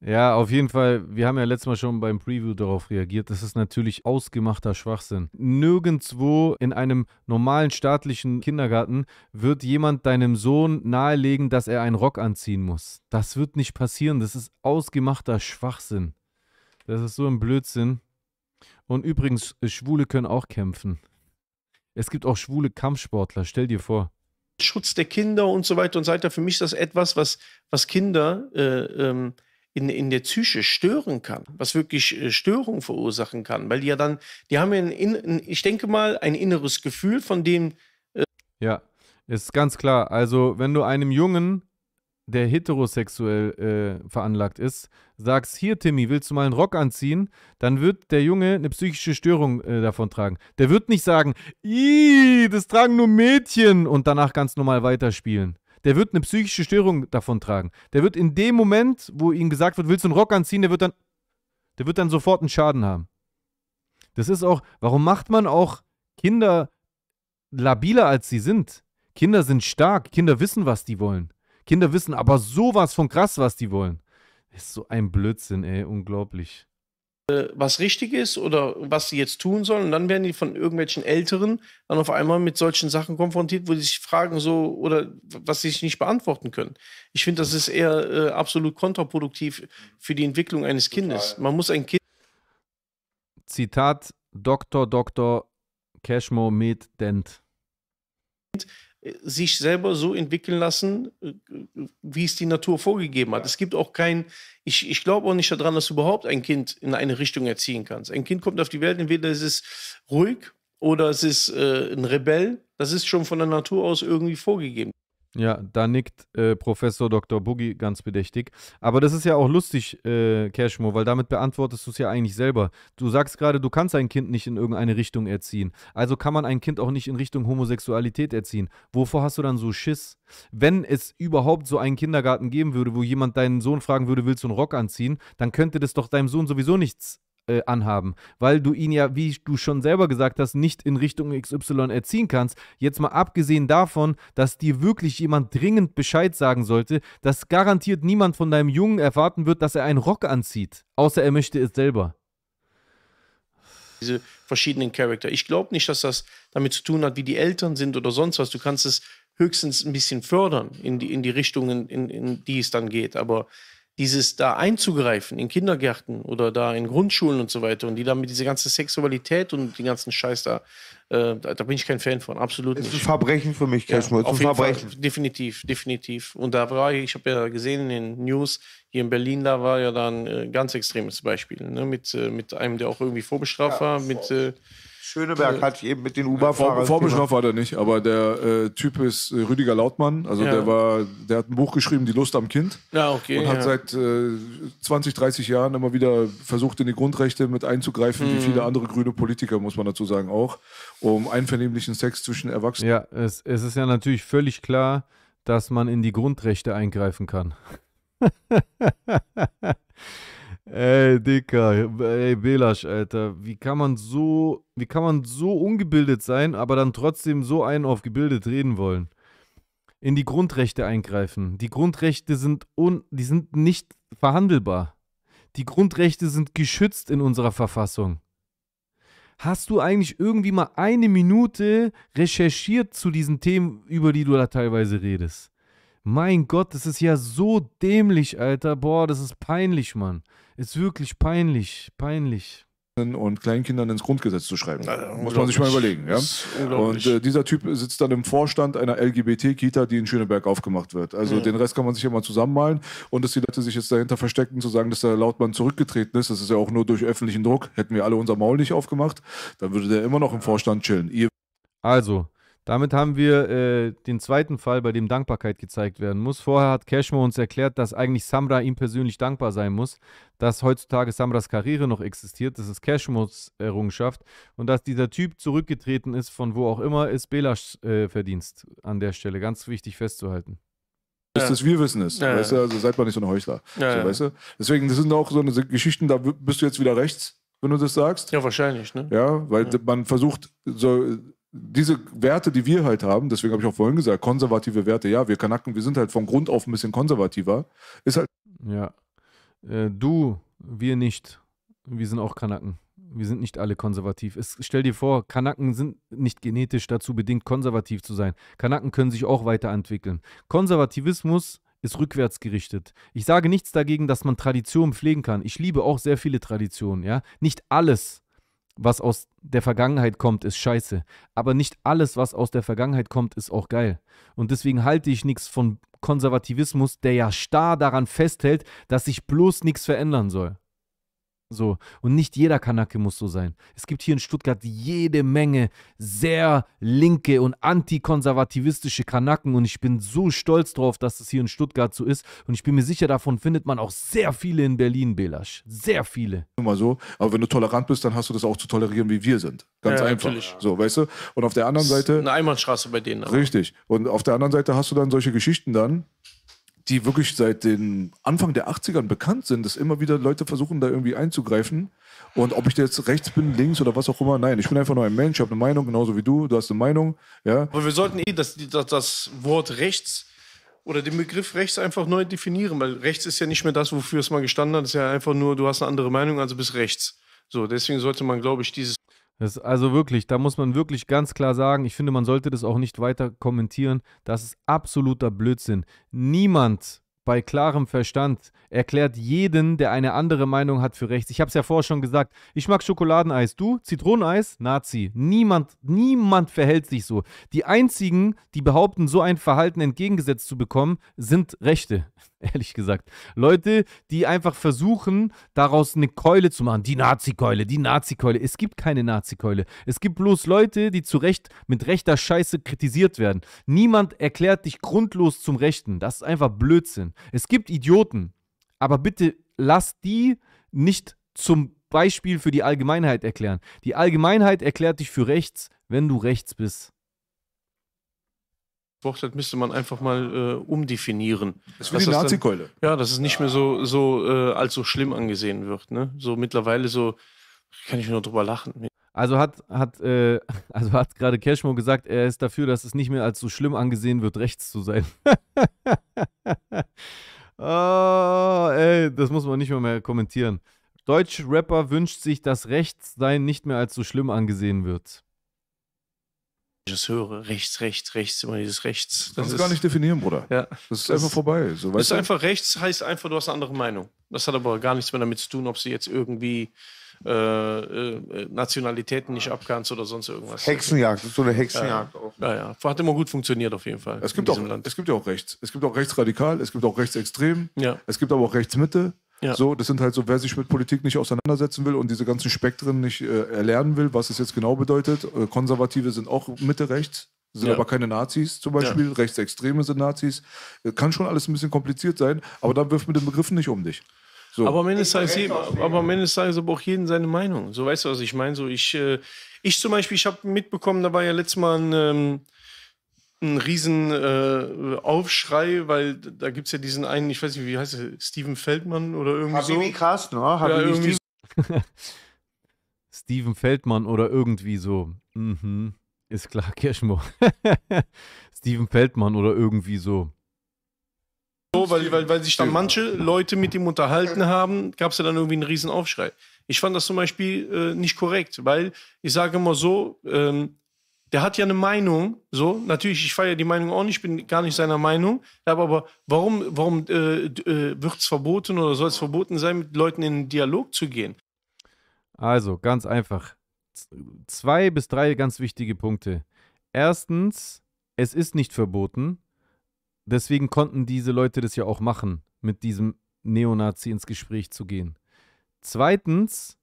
Ja, auf jeden Fall, wir haben ja letztes Mal schon beim Preview darauf reagiert, das ist natürlich ausgemachter Schwachsinn. Nirgendwo in einem normalen staatlichen Kindergarten wird jemand deinem Sohn nahelegen, dass er einen Rock anziehen muss. Das wird nicht passieren, das ist ausgemachter Schwachsinn. Das ist so ein Blödsinn. Und übrigens, Schwule können auch kämpfen. Es gibt auch schwule Kampfsportler, stell dir vor. Schutz der Kinder und so weiter und so weiter. Für mich ist das etwas, was, was Kinder äh, ähm, in, in der Psyche stören kann, was wirklich äh, Störungen verursachen kann, weil die ja dann, die haben ja, ein, ein, ich denke mal, ein inneres Gefühl, von dem. Äh ja, ist ganz klar. Also, wenn du einem Jungen der heterosexuell äh, veranlagt ist, sagst, hier Timmy, willst du mal einen Rock anziehen, dann wird der Junge eine psychische Störung äh, davon tragen. Der wird nicht sagen, das tragen nur Mädchen und danach ganz normal weiterspielen. Der wird eine psychische Störung davon tragen. Der wird in dem Moment, wo ihm gesagt wird, willst du einen Rock anziehen, der wird dann, der wird dann sofort einen Schaden haben. Das ist auch, warum macht man auch Kinder labiler als sie sind? Kinder sind stark, Kinder wissen, was die wollen. Kinder wissen aber sowas von krass, was die wollen. ist so ein Blödsinn, ey, unglaublich. Äh, was richtig ist oder was sie jetzt tun sollen, und dann werden die von irgendwelchen Älteren dann auf einmal mit solchen Sachen konfrontiert, wo sie sich fragen, so oder was sie sich nicht beantworten können. Ich finde, das ist eher äh, absolut kontraproduktiv für die Entwicklung eines Kindes. Total. Man muss ein Kind. Zitat Dr. Dr. Cashmo Med Dent sich selber so entwickeln lassen, äh, wie es die Natur vorgegeben hat. Ja. Es gibt auch kein, ich, ich glaube auch nicht daran, dass du überhaupt ein Kind in eine Richtung erziehen kannst. Ein Kind kommt auf die Welt, entweder es ist ruhig oder es ist äh, ein Rebell. Das ist schon von der Natur aus irgendwie vorgegeben. Ja, da nickt äh, Professor Dr. Boogie ganz bedächtig. Aber das ist ja auch lustig, äh, Cashmo, weil damit beantwortest du es ja eigentlich selber. Du sagst gerade, du kannst ein Kind nicht in irgendeine Richtung erziehen. Also kann man ein Kind auch nicht in Richtung Homosexualität erziehen. Wovor hast du dann so Schiss? Wenn es überhaupt so einen Kindergarten geben würde, wo jemand deinen Sohn fragen würde, willst du einen Rock anziehen, dann könnte das doch deinem Sohn sowieso nichts äh, anhaben, weil du ihn ja, wie du schon selber gesagt hast, nicht in Richtung XY erziehen kannst. Jetzt mal abgesehen davon, dass dir wirklich jemand dringend Bescheid sagen sollte, dass garantiert niemand von deinem Jungen erwarten wird, dass er einen Rock anzieht, außer er möchte es selber. Diese verschiedenen Charakter. Ich glaube nicht, dass das damit zu tun hat, wie die Eltern sind oder sonst was. Du kannst es höchstens ein bisschen fördern in die, in die Richtungen, in, in die es dann geht. Aber dieses da einzugreifen in Kindergärten oder da in Grundschulen und so weiter und die damit diese ganze Sexualität und den ganzen Scheiß da, äh, da, da, bin ich kein Fan von, absolut nicht. Das ist ein Verbrechen für mich, Cashmo. Ja, auf jeden Verbrechen. Fall, definitiv, definitiv. Und da war ich, ich habe ja gesehen in den News, hier in Berlin, da war ja dann ein äh, ganz extremes Beispiel, ne? mit, äh, mit einem, der auch irgendwie vorbestraft ja, war, mit. Äh, Schöneberg äh, hat eben mit den Uber-Fahrern. Vor, Vorbeschlaff war der nicht, aber der äh, Typ ist äh, Rüdiger Lautmann. Also ja. der war, der hat ein Buch geschrieben, Die Lust am Kind. Ja, okay. Und hat ja. seit äh, 20, 30 Jahren immer wieder versucht, in die Grundrechte mit einzugreifen, mhm. wie viele andere grüne Politiker, muss man dazu sagen, auch, um einvernehmlichen Sex zwischen Erwachsenen. Ja, es, es ist ja natürlich völlig klar, dass man in die Grundrechte eingreifen kann. Ey, Dicker, ey, Belasch, Alter, wie kann man so, wie kann man so ungebildet sein, aber dann trotzdem so einen auf gebildet reden wollen? In die Grundrechte eingreifen. Die Grundrechte sind un, die sind nicht verhandelbar. Die Grundrechte sind geschützt in unserer Verfassung. Hast du eigentlich irgendwie mal eine Minute recherchiert zu diesen Themen, über die du da teilweise redest? Mein Gott, das ist ja so dämlich, Alter. Boah, das ist peinlich, Mann. Ist wirklich peinlich, peinlich und Kleinkindern ins Grundgesetz zu schreiben. Also, muss man sich mal überlegen. Ja? Und äh, dieser Typ sitzt dann im Vorstand einer LGBT-Kita, die in Schöneberg aufgemacht wird. Also mhm. den Rest kann man sich ja mal zusammenmalen. Und dass die Leute sich jetzt dahinter verstecken, zu sagen, dass der Lautmann zurückgetreten ist, das ist ja auch nur durch öffentlichen Druck. Hätten wir alle unser Maul nicht aufgemacht, dann würde der immer noch im Vorstand chillen. Ihr also, damit haben wir äh, den zweiten Fall, bei dem Dankbarkeit gezeigt werden muss. Vorher hat Cashmo uns erklärt, dass eigentlich Samra ihm persönlich dankbar sein muss, dass heutzutage Samras Karriere noch existiert, das ist Cashmos Errungenschaft und dass dieser Typ zurückgetreten ist, von wo auch immer, ist Belas äh, Verdienst an der Stelle. Ganz wichtig festzuhalten. Ja. ist, wir wissen es. Ja. Weißt du? Also seid mal nicht so ein Heuchler. Ja, so, weißt du? Deswegen, das sind auch so eine Geschichten, da bist du jetzt wieder rechts, wenn du das sagst. Ja, wahrscheinlich, ne? Ja, weil man versucht, so diese Werte, die wir halt haben, deswegen habe ich auch vorhin gesagt, konservative Werte, ja, wir Kanacken, wir sind halt von Grund auf ein bisschen konservativer, ist halt. Ja. Äh, du, wir nicht. Wir sind auch Kanacken. Wir sind nicht alle konservativ. Es, stell dir vor, Kanaken sind nicht genetisch dazu bedingt, konservativ zu sein. Kanaken können sich auch weiterentwickeln. Konservativismus ist rückwärts gerichtet. Ich sage nichts dagegen, dass man Traditionen pflegen kann. Ich liebe auch sehr viele Traditionen, ja. Nicht alles was aus der Vergangenheit kommt, ist scheiße. Aber nicht alles, was aus der Vergangenheit kommt, ist auch geil. Und deswegen halte ich nichts von Konservativismus, der ja starr daran festhält, dass sich bloß nichts verändern soll. So. Und nicht jeder Kanake muss so sein. Es gibt hier in Stuttgart jede Menge sehr linke und antikonservativistische Kanaken und ich bin so stolz drauf, dass es hier in Stuttgart so ist. Und ich bin mir sicher, davon findet man auch sehr viele in Berlin, Belasch. Sehr viele. Nur mal so. Aber wenn du tolerant bist, dann hast du das auch zu tolerieren, wie wir sind. Ganz ja, einfach. Natürlich. So, weißt du? Und auf der anderen Seite. Eine Einbahnstraße bei denen. Richtig. Und auf der anderen Seite hast du dann solche Geschichten dann die wirklich seit den Anfang der 80ern bekannt sind, dass immer wieder Leute versuchen, da irgendwie einzugreifen. Und ob ich jetzt rechts bin, links oder was auch immer, nein, ich bin einfach nur ein Mensch, ich habe eine Meinung, genauso wie du, du hast eine Meinung. Ja. Aber wir sollten eh das, das, das Wort rechts oder den Begriff rechts einfach neu definieren, weil rechts ist ja nicht mehr das, wofür es mal gestanden hat, es ist ja einfach nur, du hast eine andere Meinung, also bist rechts. So, deswegen sollte man, glaube ich, dieses das, also wirklich, da muss man wirklich ganz klar sagen, ich finde, man sollte das auch nicht weiter kommentieren. Das ist absoluter Blödsinn. Niemand bei klarem Verstand erklärt jeden, der eine andere Meinung hat, für rechts. Ich habe es ja vorher schon gesagt. Ich mag Schokoladeneis. Du? Zitroneneis? Nazi. Niemand, niemand verhält sich so. Die einzigen, die behaupten, so ein Verhalten entgegengesetzt zu bekommen, sind Rechte. ehrlich gesagt. Leute, die einfach versuchen, daraus eine Keule zu machen. Die Nazi-Keule, die Nazi-Keule. Es gibt keine Nazi-Keule. Es gibt bloß Leute, die zu Recht mit rechter Scheiße kritisiert werden. Niemand erklärt dich grundlos zum Rechten. Das ist einfach Blödsinn. Es gibt Idioten, aber bitte lass die nicht zum Beispiel für die Allgemeinheit erklären. Die Allgemeinheit erklärt dich für rechts, wenn du rechts bist. Wort, das müsste man einfach mal äh, umdefinieren. Das ist wie die Nazi-Keule. Ja, dass es nicht mehr so, so äh, als so schlimm angesehen wird. Ne? So mittlerweile so, kann ich nur drüber lachen. Also hat, hat, äh, also hat gerade Cashmo gesagt, er ist dafür, dass es nicht mehr als so schlimm angesehen wird, rechts zu sein. oh, ey, das muss man nicht mehr, mehr kommentieren. Deutsch Rapper wünscht sich, dass Rechtssein nicht mehr als so schlimm angesehen wird das höre, rechts, rechts, rechts, immer dieses rechts. Das Kannst du gar nicht definieren, Bruder. Ja, das ist das einfach vorbei. So, ist du? einfach rechts, heißt einfach, du hast eine andere Meinung. Das hat aber gar nichts mehr damit zu tun, ob sie jetzt irgendwie äh, äh, Nationalitäten nicht abkannst oder sonst irgendwas. Hexenjagd, so eine Hexenjagd ja, auch. Ja, ja, hat immer gut funktioniert auf jeden Fall. Es gibt, auch, Land. es gibt ja auch rechts. Es gibt auch rechtsradikal, es gibt auch rechtsextrem, ja. es gibt aber auch Rechtsmitte. Ja. So, das sind halt so, wer sich mit Politik nicht auseinandersetzen will und diese ganzen Spektren nicht äh, erlernen will, was es jetzt genau bedeutet. Äh, Konservative sind auch Mitte rechts, sind ja. aber keine Nazis zum Beispiel. Ja. Rechtsextreme sind Nazis. Äh, kann schon alles ein bisschen kompliziert sein, aber da wirft mit den Begriffen nicht um dich. So. Aber am Ende des halt Tages aber halt braucht jeden seine Meinung. So weißt du, was ich meine? So, ich, äh, ich zum Beispiel, ich habe mitbekommen, da war ja letztes Mal ein. Ähm, ein riesen äh, Aufschrei, weil da gibt es ja diesen einen, ich weiß nicht, wie heißt er, Steven Feldmann oder irgendwie Habibi so. Ne? Habibi Carsten, oder? Habibi ja, irgendwie Steven. Steven Feldmann oder irgendwie so. Mhm. Ist klar, Kirschmo. Steven Feldmann oder irgendwie so. So, weil, weil, weil sich dann manche Leute mit ihm unterhalten haben, gab es ja dann irgendwie einen riesen Aufschrei. Ich fand das zum Beispiel äh, nicht korrekt, weil ich sage immer so, ähm, der hat ja eine Meinung, so, natürlich, ich feiere die Meinung auch nicht, bin gar nicht seiner Meinung, aber, aber warum, warum äh, äh, wird es verboten oder soll es verboten sein, mit Leuten in einen Dialog zu gehen? Also, ganz einfach. Z zwei bis drei ganz wichtige Punkte. Erstens, es ist nicht verboten. Deswegen konnten diese Leute das ja auch machen, mit diesem Neonazi ins Gespräch zu gehen. Zweitens,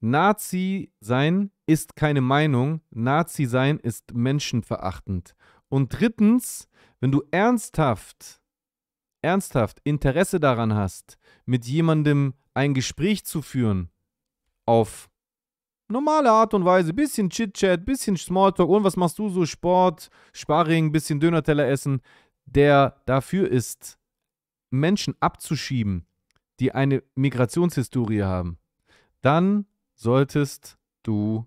Nazi sein ist keine Meinung, Nazi sein ist menschenverachtend. Und drittens, wenn du ernsthaft, ernsthaft Interesse daran hast, mit jemandem ein Gespräch zu führen, auf normale Art und Weise, bisschen Chit-Chat, bisschen Smalltalk und was machst du so, Sport, Sparring, bisschen Dönerteller essen, der dafür ist, Menschen abzuschieben, die eine Migrationshistorie haben, dann solltest du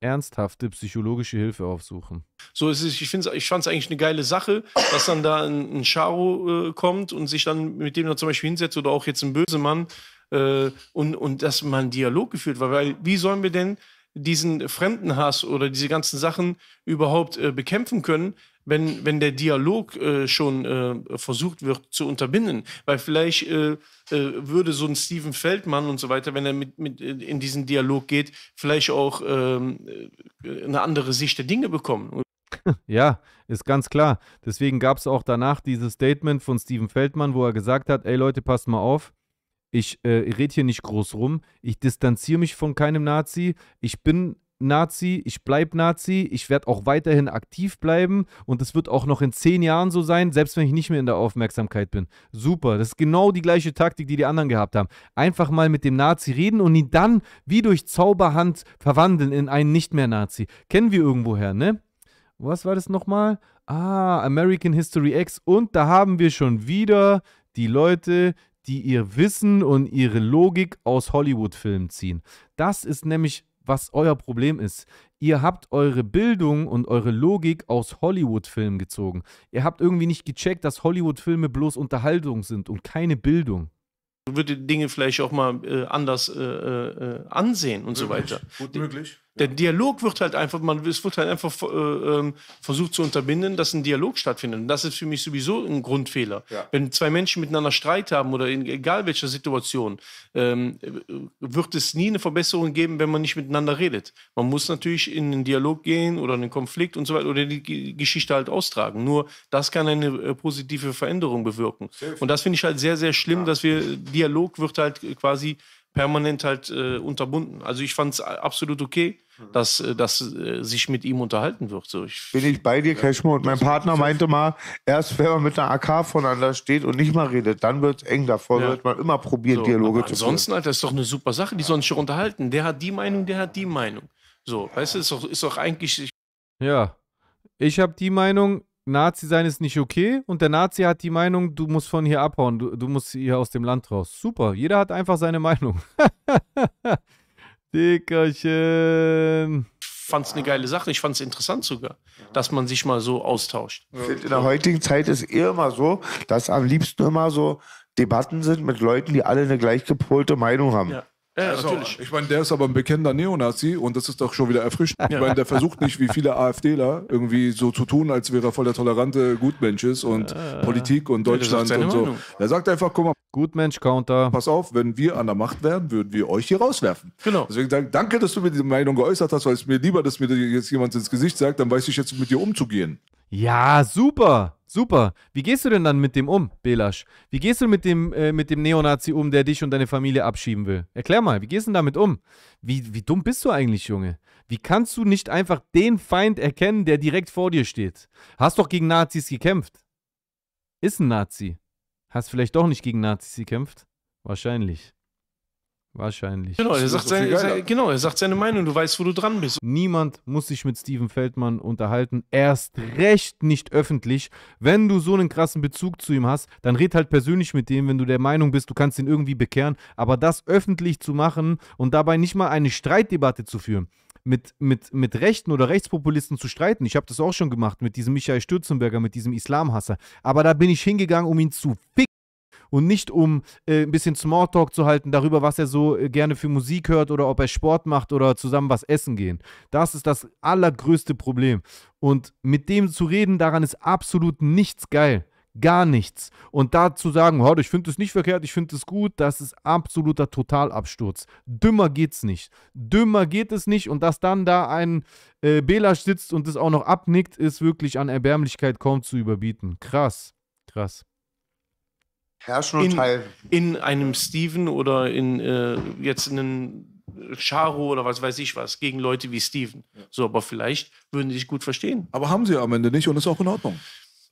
ernsthafte psychologische Hilfe aufsuchen. So ist ich finde ich fand es eigentlich eine geile Sache, dass dann da ein, ein Charo äh, kommt und sich dann mit dem dann zum Beispiel hinsetzt oder auch jetzt ein Bösemann äh, und, und dass man einen Dialog geführt war, weil wie sollen wir denn diesen Fremdenhass oder diese ganzen Sachen überhaupt äh, bekämpfen können, wenn, wenn der Dialog äh, schon äh, versucht wird zu unterbinden. Weil vielleicht äh, äh würde so ein Steven Feldmann und so weiter, wenn er mit, mit äh, in diesen Dialog geht, vielleicht auch ähm, äh, eine andere Sicht der Dinge bekommen. Ja, ist ganz klar. Deswegen gab es auch danach dieses Statement von Steven Feldmann, wo er gesagt hat, ey Leute, passt mal auf, ich äh, rede hier nicht groß rum, ich distanziere mich von keinem Nazi, ich bin Nazi, ich bleibe Nazi, ich werde auch weiterhin aktiv bleiben und es wird auch noch in zehn Jahren so sein, selbst wenn ich nicht mehr in der Aufmerksamkeit bin. Super, das ist genau die gleiche Taktik, die die anderen gehabt haben. Einfach mal mit dem Nazi reden und ihn dann wie durch Zauberhand verwandeln in einen nicht mehr Nazi. Kennen wir irgendwoher, ne? Was war das nochmal? Ah, American History X. Und da haben wir schon wieder die Leute, die ihr Wissen und ihre Logik aus Hollywood-Filmen ziehen. Das ist nämlich was euer Problem ist. Ihr habt eure Bildung und eure Logik aus Hollywood-Filmen gezogen. Ihr habt irgendwie nicht gecheckt, dass Hollywood-Filme bloß Unterhaltung sind und keine Bildung würde Dinge vielleicht auch mal äh, anders äh, äh, äh ansehen und so weiter. Gut möglich. Der Dialog wird halt einfach, man, es wird halt einfach äh, ähm, versucht zu unterbinden, dass ein Dialog stattfindet. Und das ist für mich sowieso ein Grundfehler. Ja. Wenn zwei Menschen miteinander Streit haben oder in egal welcher Situation, ähm, wird es nie eine Verbesserung geben, wenn man nicht miteinander redet. Man muss natürlich in einen Dialog gehen oder in einen Konflikt und so weiter oder die Geschichte halt austragen. Nur das kann eine äh, positive Veränderung bewirken. Und das finde ich halt sehr, sehr schlimm, ja. dass wir Dialog wird halt quasi permanent halt äh, unterbunden. Also ich fand es absolut okay, dass, äh, dass äh, sich mit ihm unterhalten wird. So, ich, Bin ich bei dir, Cashmo? Und mein Partner meinte mal, erst wenn man mit einer AK voneinander steht und nicht mal redet, dann wird es eng. Davor ja. wird man immer probieren, so, Dialoge zu führen. Ansonsten, Alter, ist doch eine super Sache, die sollen sich schon unterhalten. Der hat die Meinung, der hat die Meinung. So, weißt du, ist doch, ist doch eigentlich. Ja, ich habe die Meinung, Nazi sein ist nicht okay und der Nazi hat die Meinung, du musst von hier abhauen, du, du musst hier aus dem Land raus. Super, jeder hat einfach seine Meinung. Dickerchen. Ich fand es eine geile Sache, ich fand es interessant sogar, dass man sich mal so austauscht. In der heutigen Zeit ist eher immer so, dass am liebsten immer so Debatten sind mit Leuten, die alle eine gleichgepolte Meinung haben. Ja. Ja, also, natürlich. Ich meine, der ist aber ein bekennender Neonazi und das ist doch schon wieder erfrischend. Ich meine, der versucht nicht, wie viele AfDler, irgendwie so zu tun, als wäre er voll der tolerante Gutmensch ist und ja, Politik und Deutschland und so. Er sagt einfach, guck mal, Gutmensch-Counter. Pass auf, wenn wir an der Macht wären, würden wir euch hier rauswerfen. Genau. Deswegen sage ich, danke, dass du mir diese Meinung geäußert hast, weil es mir lieber, dass mir jetzt jemand ins Gesicht sagt, dann weiß ich jetzt, mit dir umzugehen. Ja, super, super. Wie gehst du denn dann mit dem um, Belasch? Wie gehst du mit dem, äh, mit dem Neonazi um, der dich und deine Familie abschieben will? Erklär mal, wie gehst du denn damit um? Wie, wie dumm bist du eigentlich, Junge? Wie kannst du nicht einfach den Feind erkennen, der direkt vor dir steht? Hast doch gegen Nazis gekämpft. Ist ein Nazi. Hast vielleicht doch nicht gegen Nazis gekämpft? Wahrscheinlich. Wahrscheinlich. Genau er, sagt seine, sein, genau, er sagt seine Meinung, du weißt, wo du dran bist. Niemand muss sich mit Steven Feldmann unterhalten, erst recht nicht öffentlich. Wenn du so einen krassen Bezug zu ihm hast, dann red halt persönlich mit dem, wenn du der Meinung bist, du kannst ihn irgendwie bekehren. Aber das öffentlich zu machen und dabei nicht mal eine Streitdebatte zu führen, mit, mit, mit Rechten oder Rechtspopulisten zu streiten. Ich habe das auch schon gemacht mit diesem Michael Stürzenberger, mit diesem Islamhasser. Aber da bin ich hingegangen, um ihn zu fixen und nicht um äh, ein bisschen Smalltalk zu halten darüber, was er so äh, gerne für Musik hört oder ob er Sport macht oder zusammen was essen gehen. Das ist das allergrößte Problem. Und mit dem zu reden, daran ist absolut nichts geil. Gar nichts. Und da zu sagen, ich finde es nicht verkehrt, ich finde es gut, das ist absoluter Totalabsturz. Dümmer geht's nicht. Dümmer geht es nicht. Und dass dann da ein äh, Belasch sitzt und es auch noch abnickt, ist wirklich an Erbärmlichkeit kaum zu überbieten. Krass. Krass. Herrschen und in, In einem Steven oder in äh, jetzt einen äh, Charo oder was weiß ich was, gegen Leute wie Steven. So, aber vielleicht würden sie sich gut verstehen. Aber haben sie am Ende nicht und ist auch in Ordnung.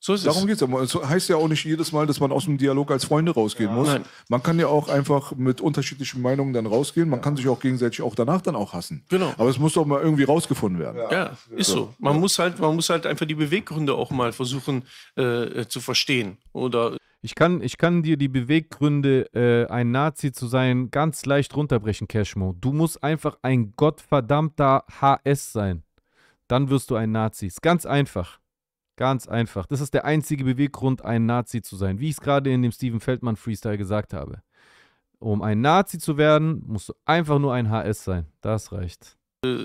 So ist Darum geht es ja. Es heißt ja auch nicht jedes Mal, dass man aus dem Dialog als Freunde rausgehen ja. muss. Nein. Man kann ja auch einfach mit unterschiedlichen Meinungen dann rausgehen. Man kann sich auch gegenseitig auch danach dann auch hassen. Genau. Aber es muss doch mal irgendwie rausgefunden werden. Ja, ja ist so. so. Man, muss halt, man muss halt einfach die Beweggründe auch mal versuchen äh, äh zu verstehen. Oder ich kann, ich kann dir die Beweggründe, äh, ein Nazi zu sein, ganz leicht runterbrechen, Cashmo. Du musst einfach ein gottverdammter HS sein. Dann wirst du ein Nazi. Ist ganz einfach. Ganz einfach. Das ist der einzige Beweggrund, ein Nazi zu sein. Wie ich es gerade in dem Steven Feldmann Freestyle gesagt habe. Um ein Nazi zu werden, musst du einfach nur ein HS sein. Das reicht. Äh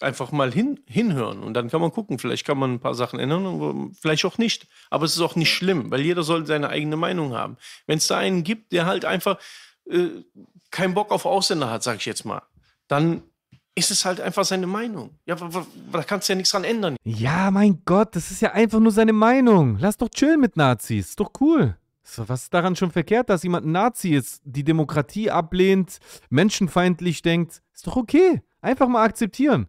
einfach mal hin, hinhören und dann kann man gucken, vielleicht kann man ein paar Sachen ändern, ähm, vielleicht auch nicht. Aber es ist auch nicht schlimm, weil jeder soll seine eigene Meinung haben. Wenn es da einen gibt, der halt einfach äh, keinen Bock auf Ausländer hat, sage ich jetzt mal, dann ist es halt einfach seine Meinung. Ja, da kannst du ja nichts dran ändern. Ja, mein Gott, das ist ja einfach nur seine Meinung. Lass doch chillen mit Nazis, ist doch cool. Was ist daran schon verkehrt, dass jemand ein Nazi ist, die Demokratie ablehnt, menschenfeindlich denkt? Ist doch okay. Einfach mal akzeptieren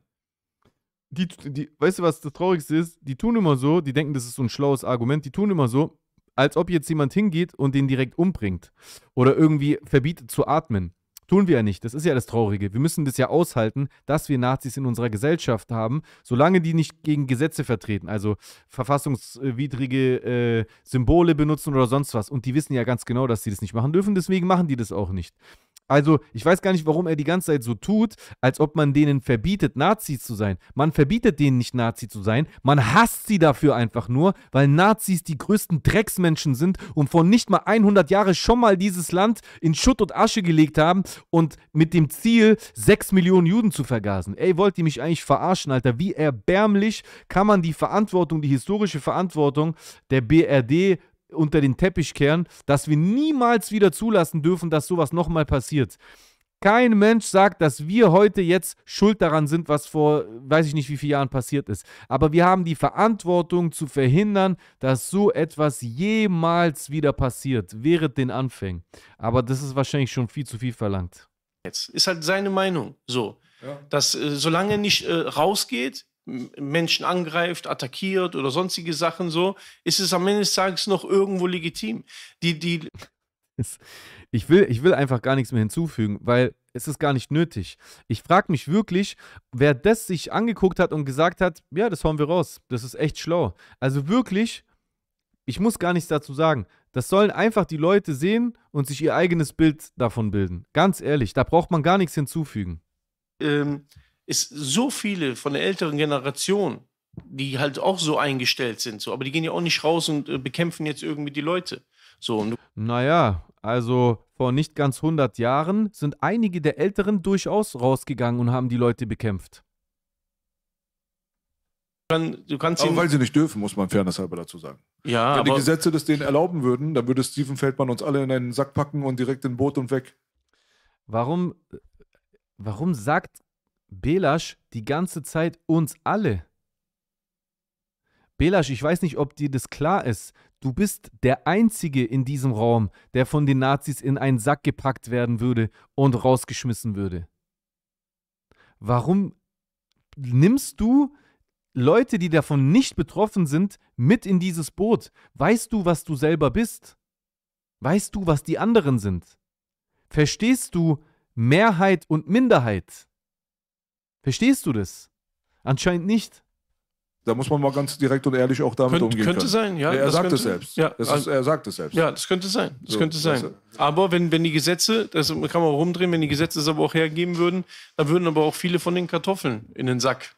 die, die, weißt du, was das Traurigste ist? Die tun immer so, die denken, das ist so ein schlaues Argument, die tun immer so, als ob jetzt jemand hingeht und den direkt umbringt oder irgendwie verbietet zu atmen. Tun wir ja nicht. Das ist ja das Traurige. Wir müssen das ja aushalten, dass wir Nazis in unserer Gesellschaft haben, solange die nicht gegen Gesetze vertreten, also verfassungswidrige äh, Symbole benutzen oder sonst was. Und die wissen ja ganz genau, dass sie das nicht machen dürfen, deswegen machen die das auch nicht. Also, ich weiß gar nicht, warum er die ganze Zeit so tut, als ob man denen verbietet, Nazis zu sein. Man verbietet denen nicht, Nazi zu sein. Man hasst sie dafür einfach nur, weil Nazis die größten Drecksmenschen sind und vor nicht mal 100 Jahren schon mal dieses Land in Schutt und Asche gelegt haben und mit dem Ziel, 6 Millionen Juden zu vergasen. Ey, wollt ihr mich eigentlich verarschen, Alter? Wie erbärmlich kann man die Verantwortung, die historische Verantwortung der BRD unter den Teppich kehren, dass wir niemals wieder zulassen dürfen, dass sowas nochmal passiert. Kein Mensch sagt, dass wir heute jetzt schuld daran sind, was vor weiß ich nicht wie vielen Jahren passiert ist. Aber wir haben die Verantwortung zu verhindern, dass so etwas jemals wieder passiert, während den Anfängen. Aber das ist wahrscheinlich schon viel zu viel verlangt. Jetzt ist halt seine Meinung so. Ja. Dass äh, solange er nicht äh, rausgeht, Menschen angreift, attackiert oder sonstige Sachen so, ist es am Ende des Tages noch irgendwo legitim. Die, die ich, will, ich will einfach gar nichts mehr hinzufügen, weil es ist gar nicht nötig. Ich frage mich wirklich, wer das sich angeguckt hat und gesagt hat, ja, das hauen wir raus, das ist echt schlau. Also wirklich, ich muss gar nichts dazu sagen. Das sollen einfach die Leute sehen und sich ihr eigenes Bild davon bilden. Ganz ehrlich, da braucht man gar nichts hinzufügen. Ähm, es so viele von der älteren Generation, die halt auch so eingestellt sind, so, aber die gehen ja auch nicht raus und äh, bekämpfen jetzt irgendwie die Leute. So, und naja, also vor nicht ganz 100 Jahren sind einige der Älteren durchaus rausgegangen und haben die Leute bekämpft. Kann, du kannst aber weil sie nicht dürfen, muss man fairness halber dazu sagen. Ja, Wenn die Gesetze das denen erlauben würden, dann würde Steven Feldmann uns alle in einen Sack packen und direkt in ein Boot und weg. Warum, warum sagt Belasch die ganze Zeit uns alle. Belasch, ich weiß nicht, ob dir das klar ist. Du bist der Einzige in diesem Raum, der von den Nazis in einen Sack gepackt werden würde und rausgeschmissen würde. Warum nimmst du Leute, die davon nicht betroffen sind, mit in dieses Boot? Weißt du, was du selber bist? Weißt du, was die anderen sind? Verstehst du Mehrheit und Minderheit? Verstehst du das? Anscheinend nicht. Da muss man mal ganz direkt und ehrlich auch damit Könnt, umgehen. Könnte können. sein, ja. Er sagt könnte, es selbst. Ja, also, ist, er sagt es selbst. Ja, das könnte sein. Das so, könnte sein. Weißt du? Aber wenn, wenn die Gesetze, das kann man auch rumdrehen, wenn die Gesetze es aber auch hergeben würden, dann würden aber auch viele von den Kartoffeln in den Sack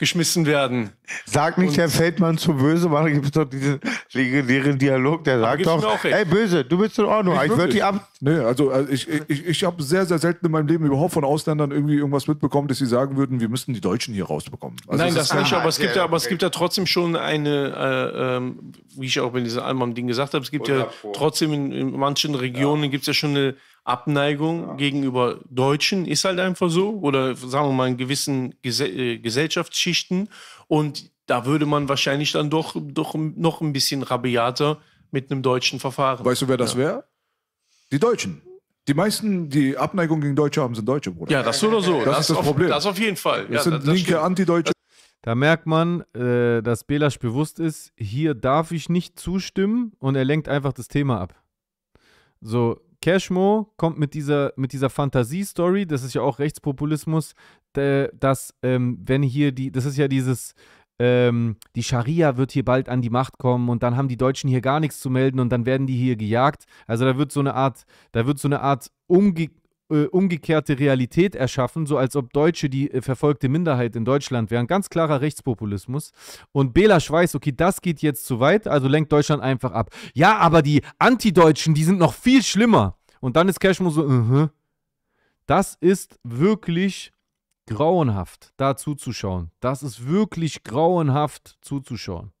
geschmissen werden. Sag nicht, und der Feldmann zu böse, weil es gibt doch diesen legendären Dialog, der sagt doch, ey böse, du bist in Ordnung, ich würde die ab... Nee, also, also ich, ich, ich habe sehr, sehr selten in meinem Leben überhaupt von Ausländern irgendwie irgendwas mitbekommen, dass sie sagen würden, wir müssten die Deutschen hier rausbekommen. Also Nein, das, das nicht, aber, es ah, gibt ja, aber es gibt ja trotzdem schon eine, äh, ähm, wie ich auch bei diesem almam ding gesagt habe, es gibt ja trotzdem in, in manchen Regionen ja. gibt es ja schon eine Abneigung ja. gegenüber Deutschen ist halt einfach so oder sagen wir mal in gewissen Gesell äh, Gesellschaftsschichten und da würde man wahrscheinlich dann doch, doch noch ein bisschen rabiater mit einem deutschen Verfahren. Weißt du, wer das ja. wäre? Die Deutschen. Die meisten, die Abneigung gegen Deutsche haben, sind Deutsche, Bruder. Ja, das oder so. Das, das ist das auf, Problem. Das auf jeden Fall. Das ja, sind das linke Antideutsche. Da merkt man, äh, dass Belasch bewusst ist, hier darf ich nicht zustimmen und er lenkt einfach das Thema ab. So, Cashmo kommt mit dieser, mit dieser Fantasie-Story, das ist ja auch Rechtspopulismus, dass, ähm, wenn hier die, das ist ja dieses, ähm, die Scharia wird hier bald an die Macht kommen und dann haben die Deutschen hier gar nichts zu melden und dann werden die hier gejagt. Also da wird so eine Art, da wird so eine Art umge äh, umgekehrte Realität erschaffen, so als ob Deutsche die äh, verfolgte Minderheit in Deutschland wären. Ganz klarer Rechtspopulismus. Und Belasch weiß, okay, das geht jetzt zu weit, also lenkt Deutschland einfach ab. Ja, aber die Antideutschen, die sind noch viel schlimmer. Und dann ist Cashmo so, uh äh, -huh. das ist wirklich grauenhaft, da zuzuschauen. Das ist wirklich grauenhaft zuzuschauen.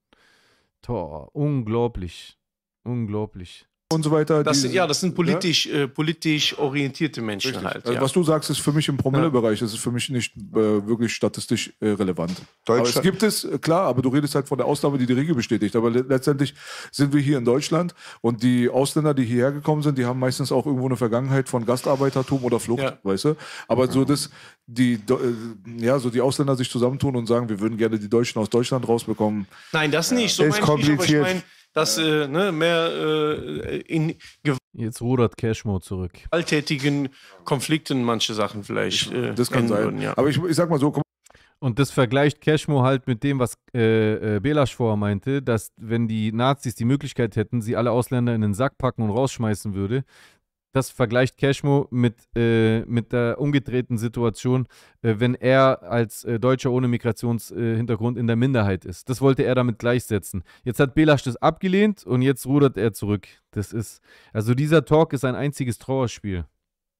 Tor, unglaublich. Unglaublich und so weiter. Das, die, ja, das sind politisch, ja? äh, politisch orientierte Menschen Richtig. halt. Also ja. Also was du sagst, ist für mich im Promillebereich. Das ist für mich nicht äh, wirklich statistisch äh, relevant. Aber es gibt es, äh, klar, aber du redest halt von der Ausnahme, die die Regel bestätigt. Aber le letztendlich sind wir hier in Deutschland und die Ausländer, die hierher gekommen sind, die haben meistens auch irgendwo eine Vergangenheit von Gastarbeitertum oder Flucht, ja. weißt du? Aber mhm. so, dass die, äh, ja, so die Ausländer sich zusammentun und sagen, wir würden gerne die Deutschen aus Deutschland rausbekommen. Nein, das nicht. So äh, ist kompliziert. Ich, aber ich mein, dass ja. äh, ne, mehr äh, in Jetzt rudert Cashmo zurück. Alltätigen Konflikten manche Sachen vielleicht. Äh, das kann sein. Würden, ja. Aber ich, ich sag mal so, komm. Und das vergleicht Cashmo halt mit dem, was äh, äh, Belasch vorher meinte, dass wenn die Nazis die Möglichkeit hätten, sie alle Ausländer in den Sack packen und rausschmeißen würde, das vergleicht Cashmo mit, äh, mit der umgedrehten Situation, äh, wenn er als äh, Deutscher ohne Migrationshintergrund äh, in der Minderheit ist. Das wollte er damit gleichsetzen. Jetzt hat Belasch das abgelehnt und jetzt rudert er zurück. Das ist, also dieser Talk ist ein einziges Trauerspiel.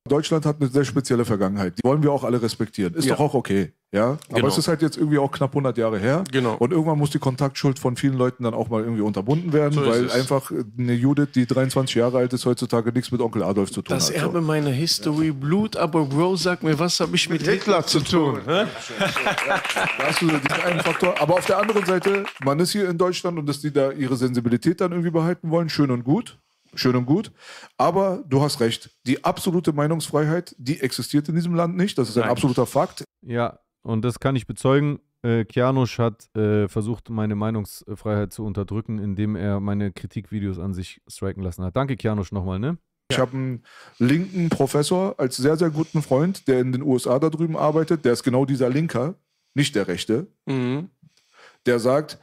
Deutschland hat eine sehr spezielle Vergangenheit. Die wollen wir auch alle respektieren. Ist ja. doch auch okay. Ja, aber genau. es ist halt jetzt irgendwie auch knapp 100 Jahre her. Genau. Und irgendwann muss die Kontaktschuld von vielen Leuten dann auch mal irgendwie unterbunden werden, so weil es. einfach eine Judith, die 23 Jahre alt ist, heutzutage nichts mit Onkel Adolf zu tun das hat. Das Erbe so. meiner History, Blut, aber Bro, sag mir, was habe ich mit, mit Hitler, Hitler, zu tun? tun ne? da hast du diesen einen Faktor. Aber auf der anderen Seite, man ist hier in Deutschland und dass die da ihre Sensibilität dann irgendwie behalten wollen, schön und gut schön und gut. Aber du hast recht, die absolute Meinungsfreiheit, die existiert in diesem Land nicht. Das ist ein absoluter Fakt. Ja, und das kann ich bezeugen. Äh, Kianusch hat äh, versucht, meine Meinungsfreiheit zu unterdrücken, indem er meine Kritikvideos an sich striken lassen hat. Danke, Kianosch, nochmal, ne? Ich habe einen linken Professor als sehr, sehr guten Freund, der in den USA da drüben arbeitet. Der ist genau dieser Linker, nicht der Rechte. Mhm. Der sagt,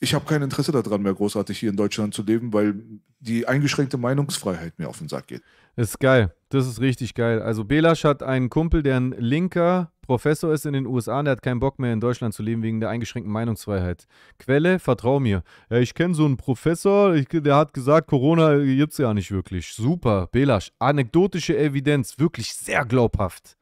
ich habe kein Interesse daran mehr, großartig hier in Deutschland zu leben, weil die eingeschränkte Meinungsfreiheit mir auf den Sack geht. Das ist geil. Das ist richtig geil. Also Belasch hat einen Kumpel, der ein linker Professor ist in den USA und der hat keinen Bock mehr in Deutschland zu leben wegen der eingeschränkten Meinungsfreiheit. Quelle, vertrau mir. Ja, ich kenne so einen Professor, ich, der hat gesagt, Corona gibt es ja nicht wirklich. Super, Belasch. Anekdotische Evidenz, wirklich sehr glaubhaft.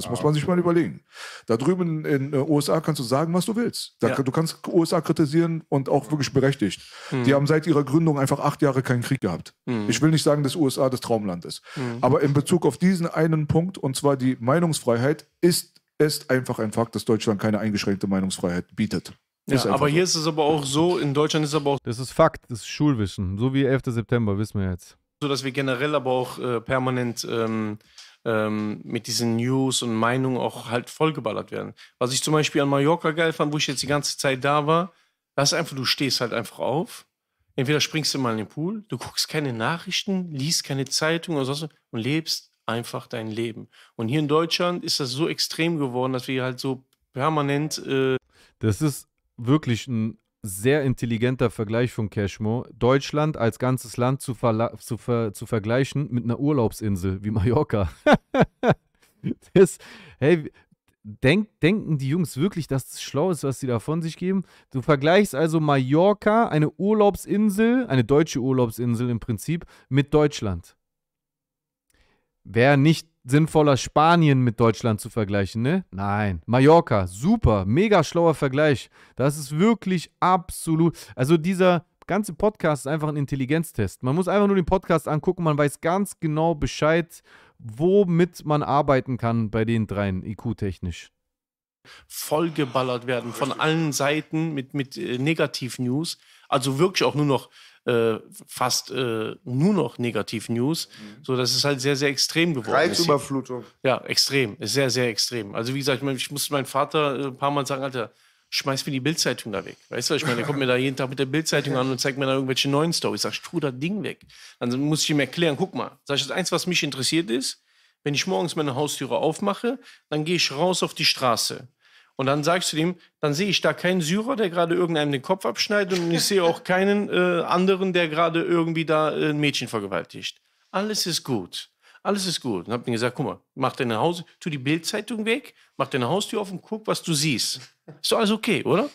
Das ah, muss man sich mal überlegen. Da drüben in den äh, USA kannst du sagen, was du willst. Da, ja. Du kannst USA kritisieren und auch wirklich berechtigt. Mhm. Die haben seit ihrer Gründung einfach acht Jahre keinen Krieg gehabt. Mhm. Ich will nicht sagen, dass USA das Traumland ist. Mhm. Aber in Bezug auf diesen einen Punkt, und zwar die Meinungsfreiheit, ist es einfach ein Fakt, dass Deutschland keine eingeschränkte Meinungsfreiheit bietet. Ja, aber hier ist es aber auch so, in Deutschland ist es aber auch. Das ist Fakt, das ist Schulwissen. So wie 11. September, wissen wir jetzt. So dass wir generell aber auch äh, permanent. Ähm, ähm, mit diesen News und Meinungen auch halt vollgeballert werden. Was ich zum Beispiel an Mallorca geil fand, wo ich jetzt die ganze Zeit da war, das ist einfach, du stehst halt einfach auf. Entweder springst du mal in den Pool, du guckst keine Nachrichten, liest keine Zeitung oder sonst und lebst einfach dein Leben. Und hier in Deutschland ist das so extrem geworden, dass wir halt so permanent. Äh das ist wirklich ein sehr intelligenter Vergleich von Cashmo, Deutschland als ganzes Land zu, zu, ver zu vergleichen mit einer Urlaubsinsel wie Mallorca. das, hey, denk, denken die Jungs wirklich, dass das schlau ist, was sie da von sich geben? Du vergleichst also Mallorca, eine Urlaubsinsel, eine deutsche Urlaubsinsel im Prinzip, mit Deutschland. Wer nicht sinnvoller, Spanien mit Deutschland zu vergleichen, ne? Nein. Mallorca, super, mega schlauer Vergleich. Das ist wirklich absolut. Also dieser ganze Podcast ist einfach ein Intelligenztest. Man muss einfach nur den Podcast angucken, man weiß ganz genau Bescheid, womit man arbeiten kann bei den dreien, IQ-technisch vollgeballert werden von allen Seiten mit, mit äh, Negativ-News. Also wirklich auch nur noch äh, fast äh, nur noch Negativ-News, mhm. so dass es halt sehr, sehr extrem geworden Reizüberflutung. ist. Reizüberflutung. Ja, extrem, ist sehr, sehr extrem. Also wie gesagt, ich, ich musste meinen Vater äh, ein paar Mal sagen, Alter, schmeiß mir die Bildzeitung da weg. Weißt du, ich meine, der kommt mir da jeden Tag mit der Bildzeitung an und zeigt mir da irgendwelche neuen Stories. Ich sag, tu das Ding weg. Dann muss ich ihm erklären, guck mal, sag ich, das eins, was mich interessiert ist, wenn ich morgens meine Haustüre aufmache, dann gehe ich raus auf die Straße. Und dann sagst du ihm, dann sehe ich da keinen Syrer, der gerade irgendeinem den Kopf abschneidet und ich sehe auch keinen äh, anderen, der gerade irgendwie da äh, ein Mädchen vergewaltigt. Alles ist gut. Alles ist gut. Und hab mir gesagt, guck mal, mach deine Haus, tu die Bildzeitung weg, mach deine Haustür auf und guck, was du siehst. Ist doch alles okay, oder?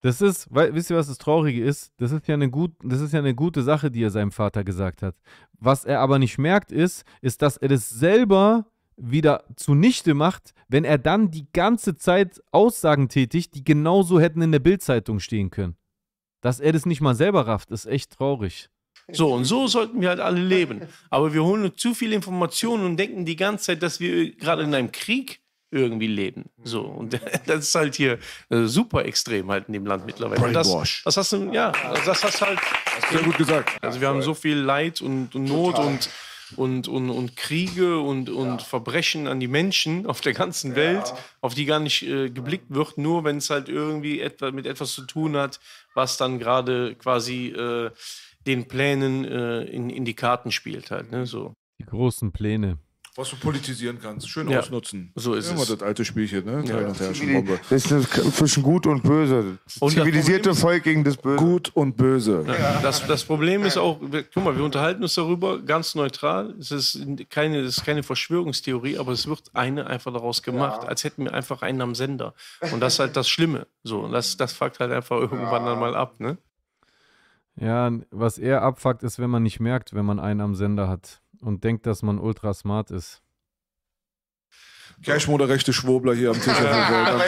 Das ist, weil, wisst ihr, was das Traurige ist? Das ist, ja eine gut, das ist ja eine gute Sache, die er seinem Vater gesagt hat. Was er aber nicht merkt, ist, ist, dass er das selber wieder zunichte macht, wenn er dann die ganze Zeit Aussagen tätigt, die genauso hätten in der Bildzeitung stehen können. Dass er das nicht mal selber rafft, ist echt traurig. So, und so sollten wir halt alle leben. Aber wir holen uns zu viel Informationen und denken die ganze Zeit, dass wir gerade in einem Krieg irgendwie leben. So, und das ist halt hier äh, super extrem halt in dem Land mittlerweile. Und das, das hast du, ja, das hast du halt. Sehr gut gesagt. Also wir haben so viel Leid und, und Not Total. und und, und, und Kriege und, und ja. Verbrechen an die Menschen auf der ganzen ja. Welt, auf die gar nicht äh, geblickt wird, nur wenn es halt irgendwie etwa, mit etwas zu tun hat, was dann gerade quasi äh, den Plänen äh, in, in die Karten spielt halt. Ne? So. Die großen Pläne was du politisieren kannst. Schön ja. ausnutzen. So ist Immer es. Immer das alte Spielchen, ne? Ja. Das ist zwischen Gut und Böse. Und Zivilisierte Volk gegen das Böse. Gut und Böse. Ja. Das, das Problem ist auch, guck mal, wir unterhalten uns darüber ganz neutral. Es ist keine, es ist keine Verschwörungstheorie, aber es wird eine einfach daraus gemacht, als hätten wir einfach einen am Sender. Und das ist halt das Schlimme. So, das, das fuckt halt einfach irgendwann dann mal ab, ne? Ja, was eher abfuckt, ist, wenn man nicht merkt, wenn man einen am Sender hat und denkt, dass man ultra smart ist. Cashmo, der rechte Schwobler hier am Tisch. Also,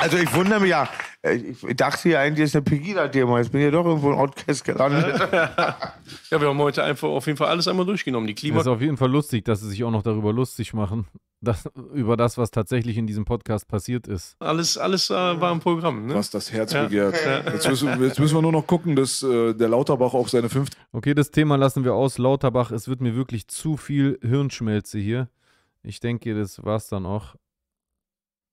also ich wundere mich ja, äh, ich dachte ja eigentlich, ist der Pegida-Demo, jetzt bin ich ja doch irgendwo in Outcast gelandet. ja, wir haben heute einfach auf jeden Fall alles einmal durchgenommen. Die Klima das ist auf jeden Fall lustig, dass sie sich auch noch darüber lustig machen das, über das, was tatsächlich in diesem Podcast passiert ist. Alles, alles äh, war im Programm. Ne? Was das Herz ja. begehrt. Ja. Jetzt, müssen, jetzt, müssen, wir nur noch gucken, dass äh, der Lauterbach auch seine fünfte. Okay, das Thema lassen wir aus. Lauterbach, es wird mir wirklich zu viel Hirnschmelze hier. Ich denke, das war's dann auch.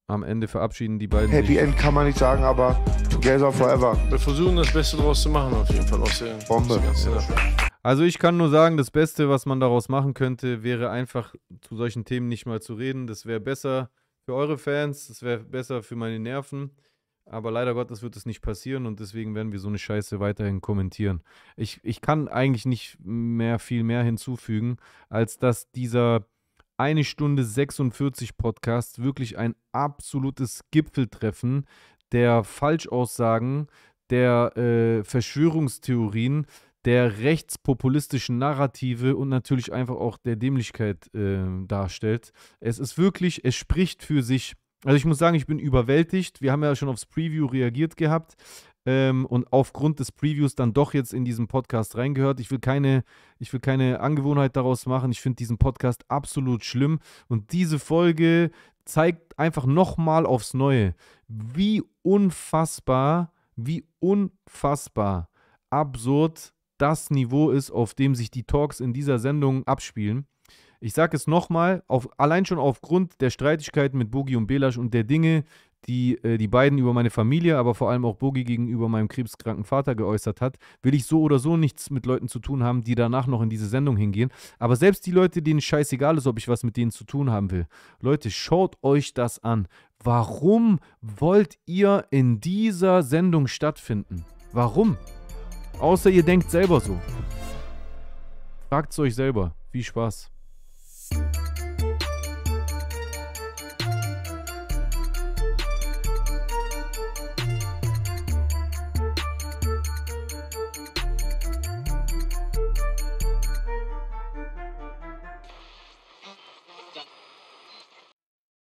Am Ende verabschieden die beiden. Happy sich. End kann man nicht sagen, aber together forever. Wir versuchen das Beste draus zu machen, auf jeden Fall. Aus der Bombe. Aus der also ich kann nur sagen, das Beste, was man daraus machen könnte, wäre einfach zu solchen Themen nicht mal zu reden. Das wäre besser für eure Fans, das wäre besser für meine Nerven. Aber leider Gottes wird es nicht passieren und deswegen werden wir so eine Scheiße weiterhin kommentieren. Ich, ich kann eigentlich nicht mehr viel mehr hinzufügen, als dass dieser eine Stunde 46 Podcast wirklich ein absolutes Gipfeltreffen der Falschaussagen, der äh, Verschwörungstheorien, der rechtspopulistischen Narrative und natürlich einfach auch der Dämlichkeit äh, darstellt. Es ist wirklich, es spricht für sich. Also ich muss sagen, ich bin überwältigt. Wir haben ja schon aufs Preview reagiert gehabt ähm, und aufgrund des Previews dann doch jetzt in diesen Podcast reingehört. Ich will keine, ich will keine Angewohnheit daraus machen. Ich finde diesen Podcast absolut schlimm und diese Folge zeigt einfach nochmal aufs Neue, wie unfassbar, wie unfassbar absurd das Niveau ist, auf dem sich die Talks in dieser Sendung abspielen. Ich sage es nochmal, allein schon aufgrund der Streitigkeiten mit Bogi und Belasch und der Dinge, die äh, die beiden über meine Familie, aber vor allem auch Bogi gegenüber meinem krebskranken Vater geäußert hat, will ich so oder so nichts mit Leuten zu tun haben, die danach noch in diese Sendung hingehen. Aber selbst die Leute, denen scheißegal ist, ob ich was mit denen zu tun haben will. Leute, schaut euch das an. Warum wollt ihr in dieser Sendung stattfinden? Warum? Außer ihr denkt selber so. Fragt es euch selber. Viel Spaß.